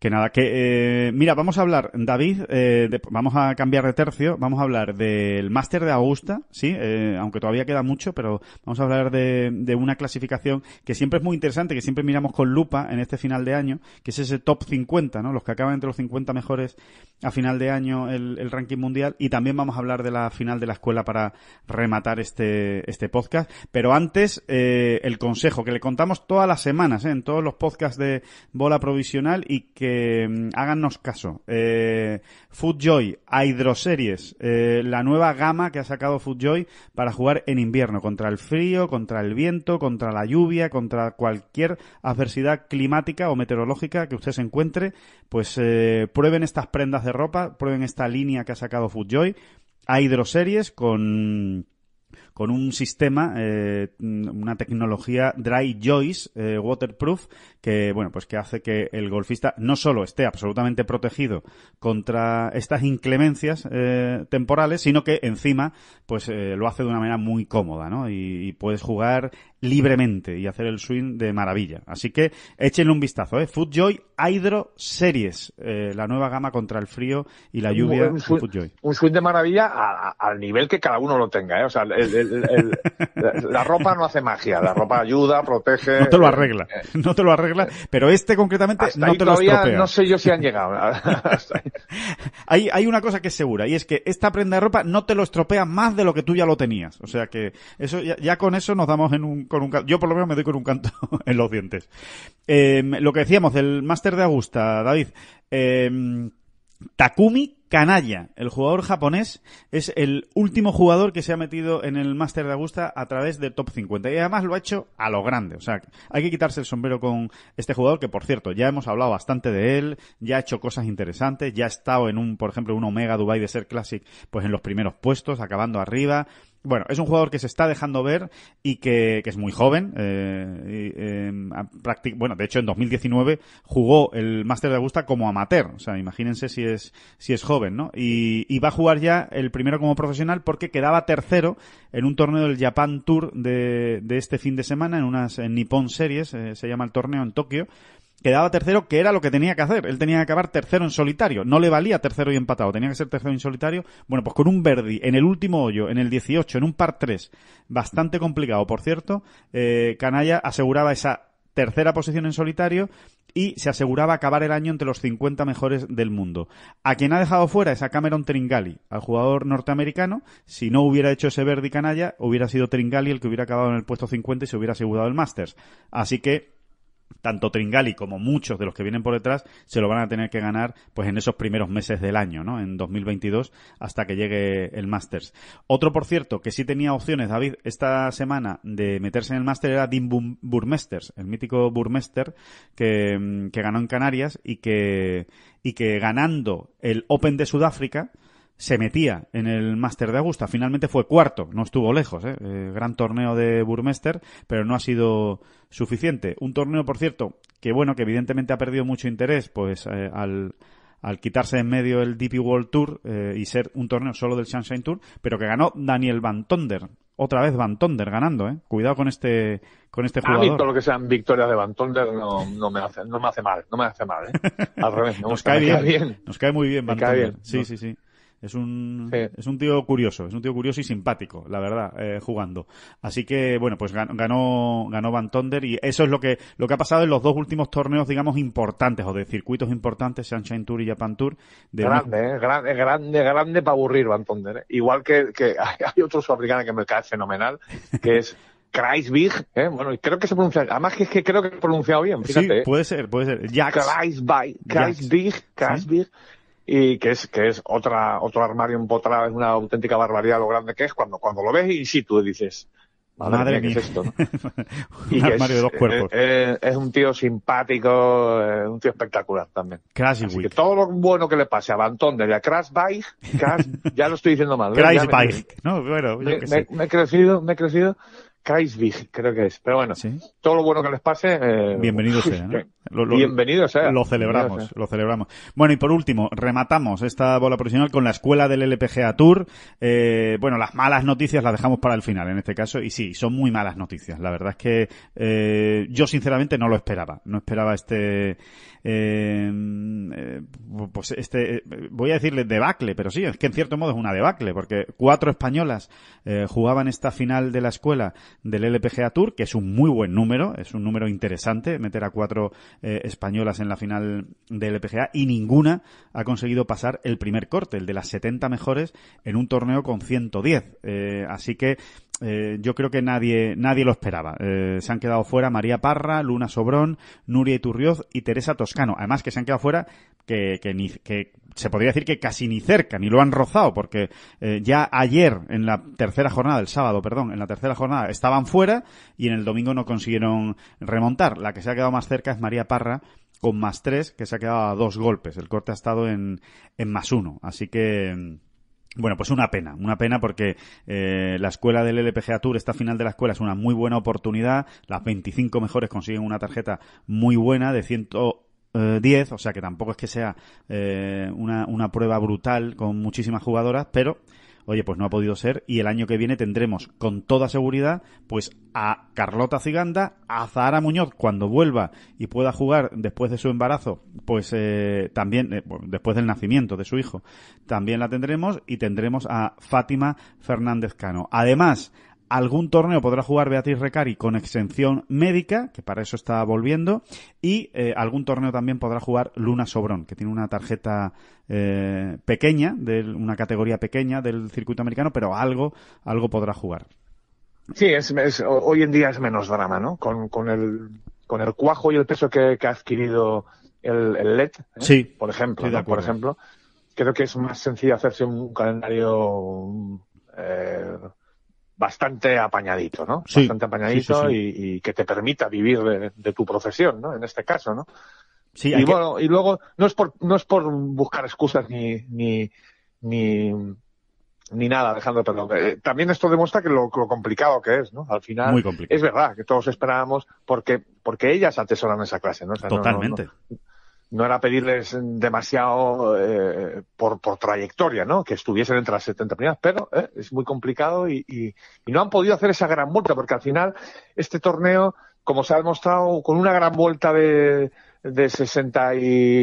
que nada, que eh, mira, vamos a hablar, David, eh, vamos a cambiar de tercio, vamos a hablar del máster de Augusta, sí, eh, aunque todavía queda mucho, pero vamos a hablar de, de, una clasificación que siempre es muy interesante, que siempre miramos con lupa en este final de año, que es ese top 50, ¿no? Los que acaban entre los 50 mejores a final de año el, el ranking mundial y también vamos a hablar de la final de la escuela para rematar este, este podcast. Pero antes, eh, el consejo que le contamos todas las semanas, ¿eh? en todos los podcasts de bola provisional y que Mm, háganos caso. Eh, FoodJoy, a hidroseries, eh, la nueva gama que ha sacado FoodJoy para jugar en invierno, contra el frío, contra el viento, contra la lluvia, contra cualquier adversidad climática o meteorológica que usted se encuentre, pues eh, prueben estas prendas de ropa, prueben esta línea que ha sacado FoodJoy, a hidroseries con con un sistema, eh, una tecnología Dry Joyce eh, Waterproof, que, bueno, pues que hace que el golfista no solo esté absolutamente protegido contra estas inclemencias eh, temporales, sino que encima, pues lo hace de una manera muy cómoda, ¿no? y puedes jugar libremente y hacer el swing de maravilla. Así que échenle un vistazo, ¿eh? Foodjoy Hydro Series, eh, la nueva gama contra el frío y la lluvia un, swing, un swing de maravilla al nivel que cada uno lo tenga, ¿eh? O sea, el, la, ropa no hace magia, la ropa ayuda, protege. No te lo eh, arregla, eh. no te lo arregla, pero este concretamente no te lo estropea. No sé yo si han llegado. hay, hay una cosa que es segura y es que esta prenda de ropa no te lo estropea más de lo que tú ya lo tenías. O sea que eso ya con eso nos damos en un yo por lo menos me doy con un canto en los dientes. Em, lo que decíamos del máster de Augusta, David. Em, Takumi Kanaya, el jugador japonés, es el último jugador que se ha metido en el Máster de Augusta a través del top 50. Y además lo ha hecho a lo grande. O sea, hay que quitarse el sombrero con este jugador, que por cierto, ya hemos hablado bastante de él, ya ha hecho cosas interesantes, ya ha estado en un, por ejemplo, un Omega Dubai de Ser Classic, pues en los primeros puestos, acabando arriba. Bueno, es un jugador que se está dejando ver y que, es muy joven. Eh, em, bueno, de hecho, en 2019 jugó el Master de Augusta como amateur. O sea, imagínense si es, si es joven, ¿no? Y, va a jugar ya el primero como profesional porque quedaba tercero en un torneo del Japan Tour de, este fin de semana, en unas Nippon Series, eh, se llama el torneo en Tokio quedaba tercero, que era lo que tenía que hacer. Él tenía que acabar tercero en solitario. No le valía tercero y empatado, tenía que ser tercero en solitario. Bueno, pues con un Verdi en el último hoyo, en el 18, en un par 3, bastante complicado, por cierto, eh, Canalla aseguraba esa tercera posición en solitario y se aseguraba acabar el año entre los 50 mejores del mundo. A quien ha dejado fuera es a Cameron Tringali, al jugador norteamericano. Si no hubiera hecho ese Verdi Canalla, hubiera sido Tringali el que hubiera acabado en el puesto 50 y se hubiera asegurado el Masters. Así que tanto Tringali como muchos de los que vienen por detrás se lo van a tener que ganar pues en esos primeros meses del año, ¿no? En 2022 hasta que llegue el Masters. Otro, por cierto, que sí tenía opciones, David, esta semana de meterse en el Masters era Dean Burmesters, el mítico Burmester que, que ganó en Canarias y que, y que ganando el Open de Sudáfrica, se metía en el Máster de Augusta. Finalmente fue cuarto, no estuvo lejos. ¿eh? ¿eh? gran torneo de Burmester, pero no ha sido suficiente. Un torneo, por cierto, que bueno, que evidentemente ha perdido mucho interés, pues eh, al, al quitarse en medio el DP World Tour eh, y ser un torneo solo del Sunshine Tour, pero que ganó Daniel Van Tonder. Otra vez Van Tonder ganando, ¿eh? Cuidado con este, con este jugador. A lo que sean victorias de Van Tonder no, no, me, hace, no me hace mal, no me hace mal, ¿eh? Al revés, nos cae, bien, Nos cae muy bien Van Tonder. Sí, sí, sí. Es un, es un tío curioso, es un tío curioso y simpático, la verdad, eh, jugando. Así que, bueno, pues ganó, ganó Van Tonder y eso es lo que, lo que ha pasado en los dos últimos torneos, digamos, importantes o de circuitos importantes, Sunshine Tour y Japan Tour. Eh, eh, grande, grande, grande, grande para aburrir Van Tonder. Igual que, hay otro sudafricano que me cae fenomenal, que es Kreisbig, ¿eh? bueno, creo que se pronuncia, además que es que creo que he pronunciado bien, fíjate. Sí, puede ser, puede ser. Jax. Kreisbig, Kreisbig, y que es, que es otra, otro armario empotrado, es una auténtica barbaridad lo grande que es, cuando, cuando lo ves y sí, tú dices, madre, mía, ¿qué es esto? un armario de dos eh, cuerpos. Eh, es, un tío simpático, eh, un tío espectacular también. Crash Así que todo lo bueno que le pase a Bantón desde Crash Bike, ya lo estoy diciendo mal. Crash Bike, no, bueno, me he crecido, me he crecido. Kreisvig, creo que es. Pero bueno, todo lo bueno que les pase. Eh, bienvenido sea. ¿no? ¿eh? Lo, bienvenido sea. Lo celebramos, lo celebramos. Bueno, y por último, rematamos esta bola profesional con la escuela del LPGA Tour. Eh, bueno, las malas noticias las dejamos para el final en este caso. Y sí, son muy malas noticias. La verdad es que eh, yo sinceramente no lo esperaba. No esperaba este, Em, eh, pues este, eh, voy a decirle debacle, pero sí, es que en cierto modo es una debacle, porque cuatro españolas eh, jugaban esta final de la escuela del LPGA Tour, que es un muy buen número, es un número interesante meter a cuatro eh, españolas en la final del LPGA y ninguna ha conseguido pasar el primer corte, el de las 70 mejores en un torneo con 110. así que eh, yo creo que nadie, nadie lo esperaba. Eh, se han quedado fuera María Parra, Luna Sobrón, Nuria Iturrioz y Teresa Toscano. Además que se han quedado fuera que, que, ni, que se podría decir que casi ni cerca, ni lo han rozado, porque eh, ya ayer, en la tercera jornada, el sábado, perdón, en la tercera jornada estaban fuera y en el domingo no consiguieron remontar. La que se ha quedado más cerca es María Parra, con más tres, que se ha quedado a dos golpes. El corte ha estado en, en más uno. Así que mm, bueno, pues una pena, una pena porque eh, la escuela del LPGA Tour, esta final de la escuela es una muy buena oportunidad. Las 25 mejores consiguen una tarjeta muy buena de 110, eh, o sea que tampoco es que sea eh, una, prueba brutal con muchísimas jugadoras, pero Oye, pues no ha podido ser y el año que viene tendremos con toda seguridad pues a Carlota Ciganda, a Zahara Muñoz cuando vuelva y pueda jugar después de su embarazo, pues eh, también eh, después del nacimiento de su hijo, también la tendremos y tendremos a Fátima Fernández Cano. Además, Algún torneo podrá jugar Beatriz Recari con exención médica, que para eso está volviendo, y eh, algún torneo también podrá jugar Luna Sobrón, que tiene una tarjeta eh, pequeña, de una categoría pequeña del circuito americano, pero algo, algo podrá jugar. Sí, es, hoy en día es menos drama, ¿no? Con, con, el, con el cuajo y el peso que, ha adquirido el, LED, ¿eh? sí, por ejemplo, por ejemplo, creo que es más sencillo hacerse un calendario eh, bastante apañadito, ¿no? bastante apañadito y, que te permita vivir de, tu profesión, ¿no? En este caso, ¿no? Sí, y bueno, y luego no es por no es por buscar excusas ni ni ni, nada, Alejandro, pero eh, también esto demuestra que lo, complicado que es, ¿no? Al final Muy es verdad que todos esperábamos porque porque ellas atesoran esa clase, ¿no? Totalmente no era pedirles demasiado eh, por, trayectoria, ¿no? Que estuviesen entre las 70 primeras, pero eh, es muy complicado y, no han podido hacer esa gran vuelta, porque al final este torneo, como se ha demostrado, con una gran vuelta de, de 60 y...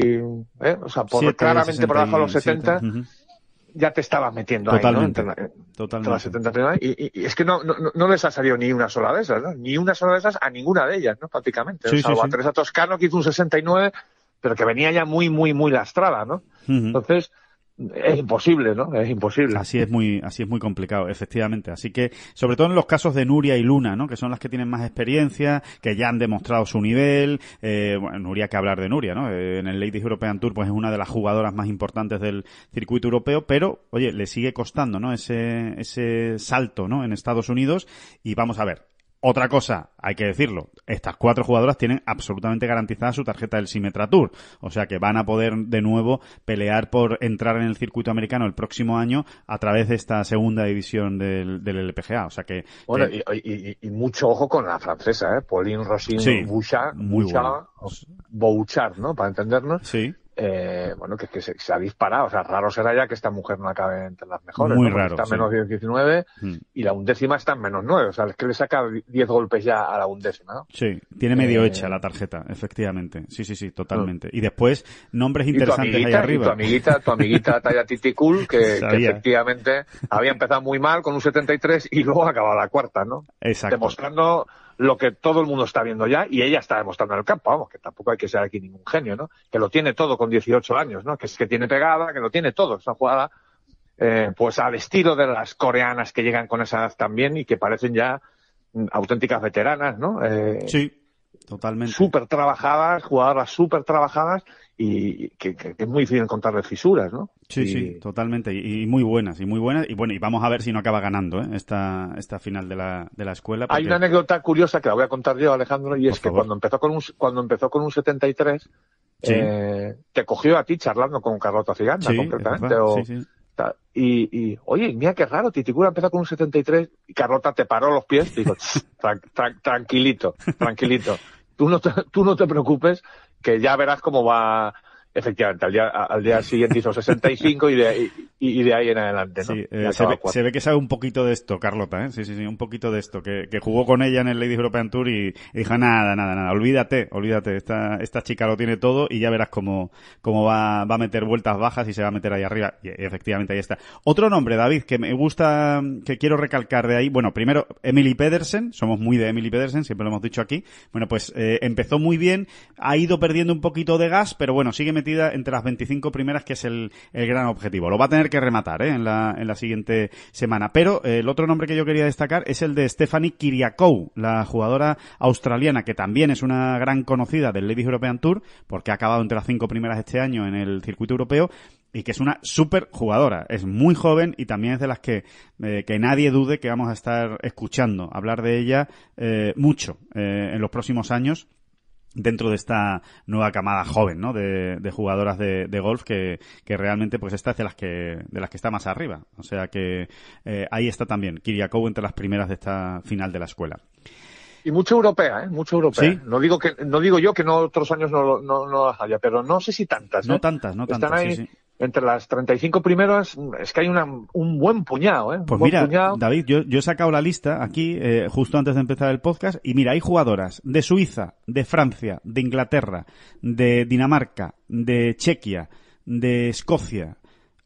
Eh, o sea, por, claramente por abajo de los 70... Ya te estabas metiendo ahí, ¿no? Totalmente. Y, es que no, no, les ha salido ni una sola de esas, ¿no? Ni una sola de esas a ninguna de ellas, ¿no? Prácticamente. Sí, o sea, a Teresa Toscano, que hizo un 69, pero que venía ya muy, muy, muy lastrada, ¿no? Entonces, es imposible, ¿no? Es imposible. Así es muy, así es muy complicado, efectivamente. Así que, sobre todo en los casos de Nuria y Luna, ¿no? Que son las que tienen más experiencia, que ya han demostrado su nivel. Eh, bueno, Nuria, que hablar de Nuria, ¿no? Eh, en el Ladies European Tour, pues es una de las jugadoras más importantes del circuito europeo, pero, oye, le sigue costando, ¿no? Ese, ese salto, ¿no? En Estados Unidos. Y vamos a ver, otra cosa, hay que decirlo, estas cuatro jugadoras tienen absolutamente garantizada su tarjeta del Symmetra Tour, o sea que van a poder de nuevo pelear por entrar en el circuito americano el próximo año a través de esta segunda división del, LPGA, o sea que... Bueno, eh, Y, mucho ojo con la francesa, ¿eh? Pauline Rosine Bouchard, ¿no? Para entendernos. Sí eh, bueno, que, se, se, ha disparado. O sea, raro será ya que esta mujer no acabe entre las mejores. Muy raro. Está menos 19 hmm. y la undécima está en menos 9. O sea, es que le saca 10 golpes ya a la undécima, ¿no? Sí, tiene medio eh, hecha la tarjeta, efectivamente. Sí, sí, sí, totalmente. Y después, nombres interesantes ahí arriba. tu amiguita, tu amiguita Taya Titicul, que, que, efectivamente había empezado muy mal con un 73 y luego acababa la cuarta, ¿no? Exacto. Demostrando lo que todo el mundo está viendo ya y ella está demostrando en el campo, vamos, que tampoco hay que ser aquí ningún genio, ¿no? Que lo tiene todo con 18 años, ¿no? Que es que tiene pegada, que lo tiene todo, es jugada eh, pues al estilo de las coreanas que llegan con esa edad también y que parecen ya mm, auténticas veteranas, ¿no? Eh, sí, totalmente. Súper trabajadas, jugadoras súper trabajadas y que, es muy difícil contarle fisuras, ¿no? Sí, sí, totalmente. Y, muy buenas, y muy buenas. Y bueno, y vamos a ver si no acaba ganando ¿eh? esta, esta final de la, de la escuela. Hay una anécdota curiosa que la voy a contar yo, Alejandro, y es que cuando empezó con un, cuando empezó con un 73, eh, te cogió a ti charlando con Carlota Ciganda, concretamente. y, y, oye, mira qué raro, Titicura empezó con un 73 y Carlota te paró los pies. y dijo tranquilito, tranquilito. Tú no, tú no te preocupes que ya verás cómo va Efectivamente, al día, al día siguiente hizo 65 y de, ahí y de ahí en adelante. ¿no? Eh, se, ve, que sabe un poquito de esto, Carlota, ¿eh? sí, sí, sí, un poquito de esto, que, que jugó con ella en el Ladies European Tour y, y dijo, nada, nada, nada, olvídate, olvídate, esta, esta chica lo tiene todo y ya verás cómo, cómo va, va a meter vueltas bajas y se va a meter ahí arriba. Y, efectivamente, ahí está. Otro nombre, David, que me gusta, que quiero recalcar de ahí, bueno, primero, Emily Pedersen, somos muy de Emily Pedersen, siempre lo hemos dicho aquí, bueno, pues eh, empezó muy bien, ha ido perdiendo un poquito de gas, pero bueno, sigue metiendo entre las 25 primeras, que es el, gran objetivo. Lo va a tener que rematar ¿eh? en, la, en la siguiente semana. Pero eh, el otro nombre que yo quería destacar es el de Stephanie Kiriakou, la jugadora australiana, que también es una gran conocida del Ladies European Tour, porque ha acabado entre las cinco primeras este año en el circuito europeo y que es una super jugadora. Es muy joven y también es de las que, eh, que nadie dude que vamos a estar escuchando hablar de ella mucho en los próximos años dentro de esta nueva camada joven, ¿no? De, de jugadoras de, de golf que, que, realmente pues está hacia las que de las que está más arriba, o sea que eh, ahí está también Kiriakou entre las primeras de esta final de la escuela. Y mucho europea, ¿eh? Mucho europea. ¿Sí? No digo que no digo yo que no otros años no, no, no las haya, pero no sé si tantas. No ¿eh? tantas, no tantas. sí, sí entre las 35 primeras es que hay un buen puñado. ¿eh? Pues mira, David, yo, he sacado la lista aquí eh, justo antes de empezar el podcast y mira, hay jugadoras de Suiza, de Francia, de Inglaterra, de Dinamarca, de Chequia, de Escocia,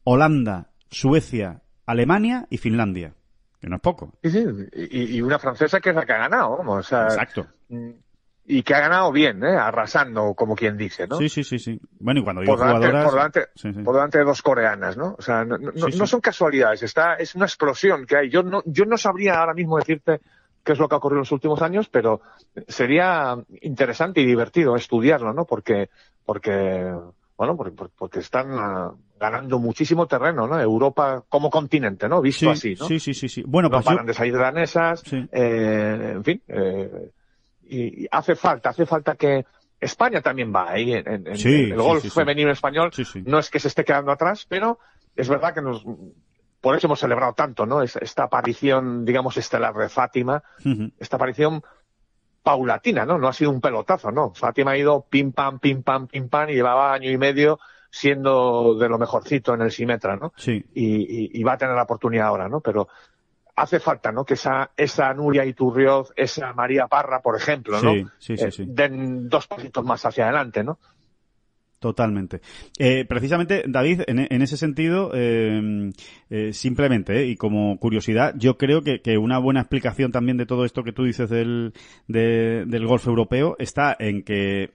Holanda, Suecia, Alemania y Finlandia. Que no es poco. Sí, sí. Y, una francesa que es la que ha ganado, vamos. O sea, Exacto. Mm, y que ha ganado bien, ¿eh? arrasando, como quien dice, ¿no? Sí, sí, sí, sí. Bueno, y cuando por delante, Por delante, de dos coreanas, ¿no? O sea, no, son casualidades, está, es una explosión que hay. Yo no, yo no sabría ahora mismo decirte qué es lo que ha ocurrido en los últimos años, pero sería interesante y divertido estudiarlo, ¿no? Porque, porque, bueno, porque, están ah, ganando muchísimo terreno, ¿no? Europa como continente, ¿no? Visto así, ¿no? Sí, sí, sí, sí. Bueno, no pues de salir danesas, eh, en fin, eh, y hace falta, hace falta que España también va ahí en, el gol femenino español. No es que se esté quedando atrás, pero es verdad que nos, por eso hemos celebrado tanto, ¿no? Esta aparición, digamos, estelar de Fátima, esta aparición paulatina, ¿no? No ha sido un pelotazo, ¿no? Fátima ha ido pim pam, pim pam, pim pam y llevaba año y medio siendo de lo mejorcito en el Simetra, ¿no? Sí. y va a tener la oportunidad ahora, ¿no? Pero hace falta, ¿no? Que esa, esa Nuria Iturrioz, esa María Parra, por ejemplo, ¿no? Eh, den dos pasitos más hacia adelante, ¿no? Totalmente. Eh, precisamente, David, en, ese sentido, eh, simplemente, y como curiosidad, yo creo que, una buena explicación también de todo esto que tú dices del, de, del golf europeo está en que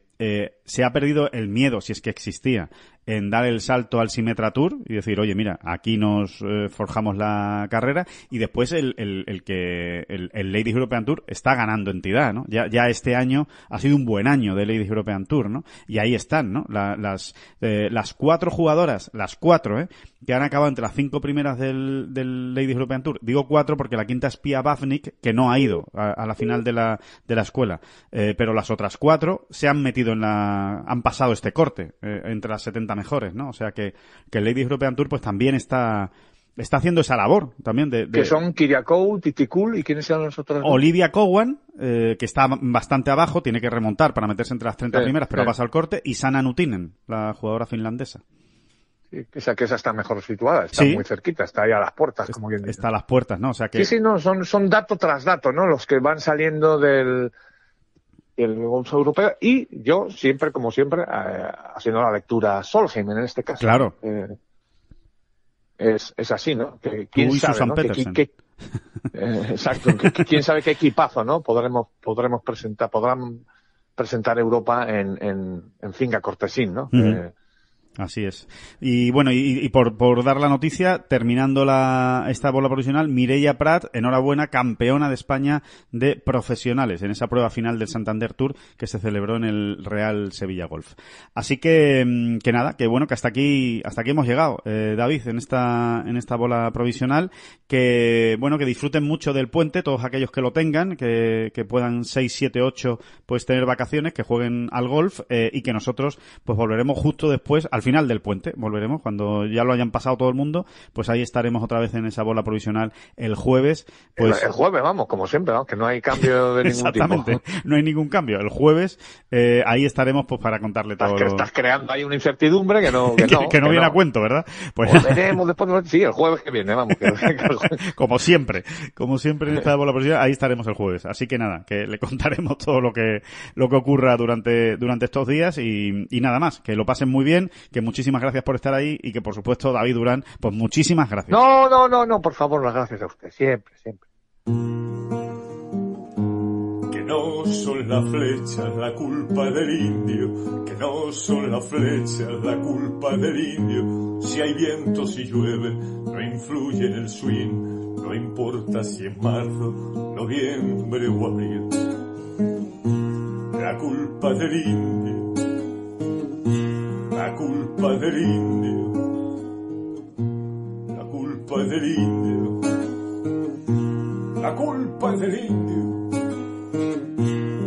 se ha perdido el miedo, si es que existía, en dar el salto al Simetra Tour y decir, oye, mira, aquí nos eh, forjamos la carrera y después el, el, el que el, Ladies European Tour está ganando entidad, ¿no? Ya, ya este año ha sido un buen año de Ladies European Tour, ¿no? Y ahí están, ¿no? La, las, eh, las cuatro jugadoras, las cuatro, ¿eh? Que han acabado entre las cinco primeras del, del Ladies European Tour. Digo cuatro porque la quinta es Pia Bavnik que no ha ido a, la final de la, de la escuela. Eh, pero las otras cuatro se han metido en la, han pasado este corte, entre las 70 mejores, ¿no? O sea que, que el Lady European Tour pues también está, está haciendo esa labor también de, que son Kiriakou, Titicul y quiénes son los otros Olivia Cowan eh, que está bastante abajo tiene que remontar para meterse entre las 30 primeras pero pasa al corte y Sana Nutinen la jugadora finlandesa sea, que esa está mejor situada, está muy cerquita, está ahí a las puertas, como quien Está a las puertas, ¿no? O sea que... Sí, sí, no, son, son dato tras dato, ¿no? Los que van saliendo del, y el europeo y yo siempre, como siempre, eh, haciendo la lectura Solheim en este caso. Claro. Eh, es, es así, ¿no? Que, ¿quién sabe, exacto. quién sabe qué equipazo, ¿no? Podremos, podremos presentar, podrán presentar Europa en, en, en Finga Cortesín, ¿no? Así es. Y bueno, y, por, dar la noticia, terminando la, esta bola provisional, Mireia Prat, enhorabuena, campeona de España de profesionales en esa prueba final del Santander Tour que se celebró en el Real Sevilla Golf. Así que, mm, que nada, que bueno, que hasta aquí, hasta aquí hemos llegado, eh, David, en esta, en esta bola provisional, que bueno, que disfruten mucho del puente, todos aquellos que lo tengan, que, que puedan 6, 7, 8, pues tener vacaciones, que jueguen al golf, eh, y que nosotros, pues volveremos justo después al final del puente, volveremos, cuando ya lo hayan pasado todo el mundo, pues ahí estaremos otra vez en esa bola provisional el jueves. Pues... El, jueves, vamos, como siempre, vamos, que no hay cambio de ningún Exactamente, no hay ningún cambio. El jueves eh, ahí estaremos pues para contarle todo. estás creando ahí una incertidumbre que no, que, no, viene a cuento, ¿verdad? Pues... Volveremos después, sí, el jueves que viene, vamos. como siempre, como siempre en esta bola provisional, ahí estaremos el jueves. Así que nada, que le contaremos todo lo que, lo que ocurra durante, durante estos días y, y nada más, que lo pasen muy bien, que muchísimas gracias por estar ahí y que, por supuesto, David Durán, pues muchísimas gracias. No, no, no, no, por favor, las gracias a usted, siempre, siempre. Que no son las flechas la culpa del indio, que no son las flechas la culpa del indio. Si hay viento, si llueve, no influye en el swing. No importa si es marzo, noviembre o abril. La culpa del indio la culpa del indio. La culpa del indio. La culpa del indio.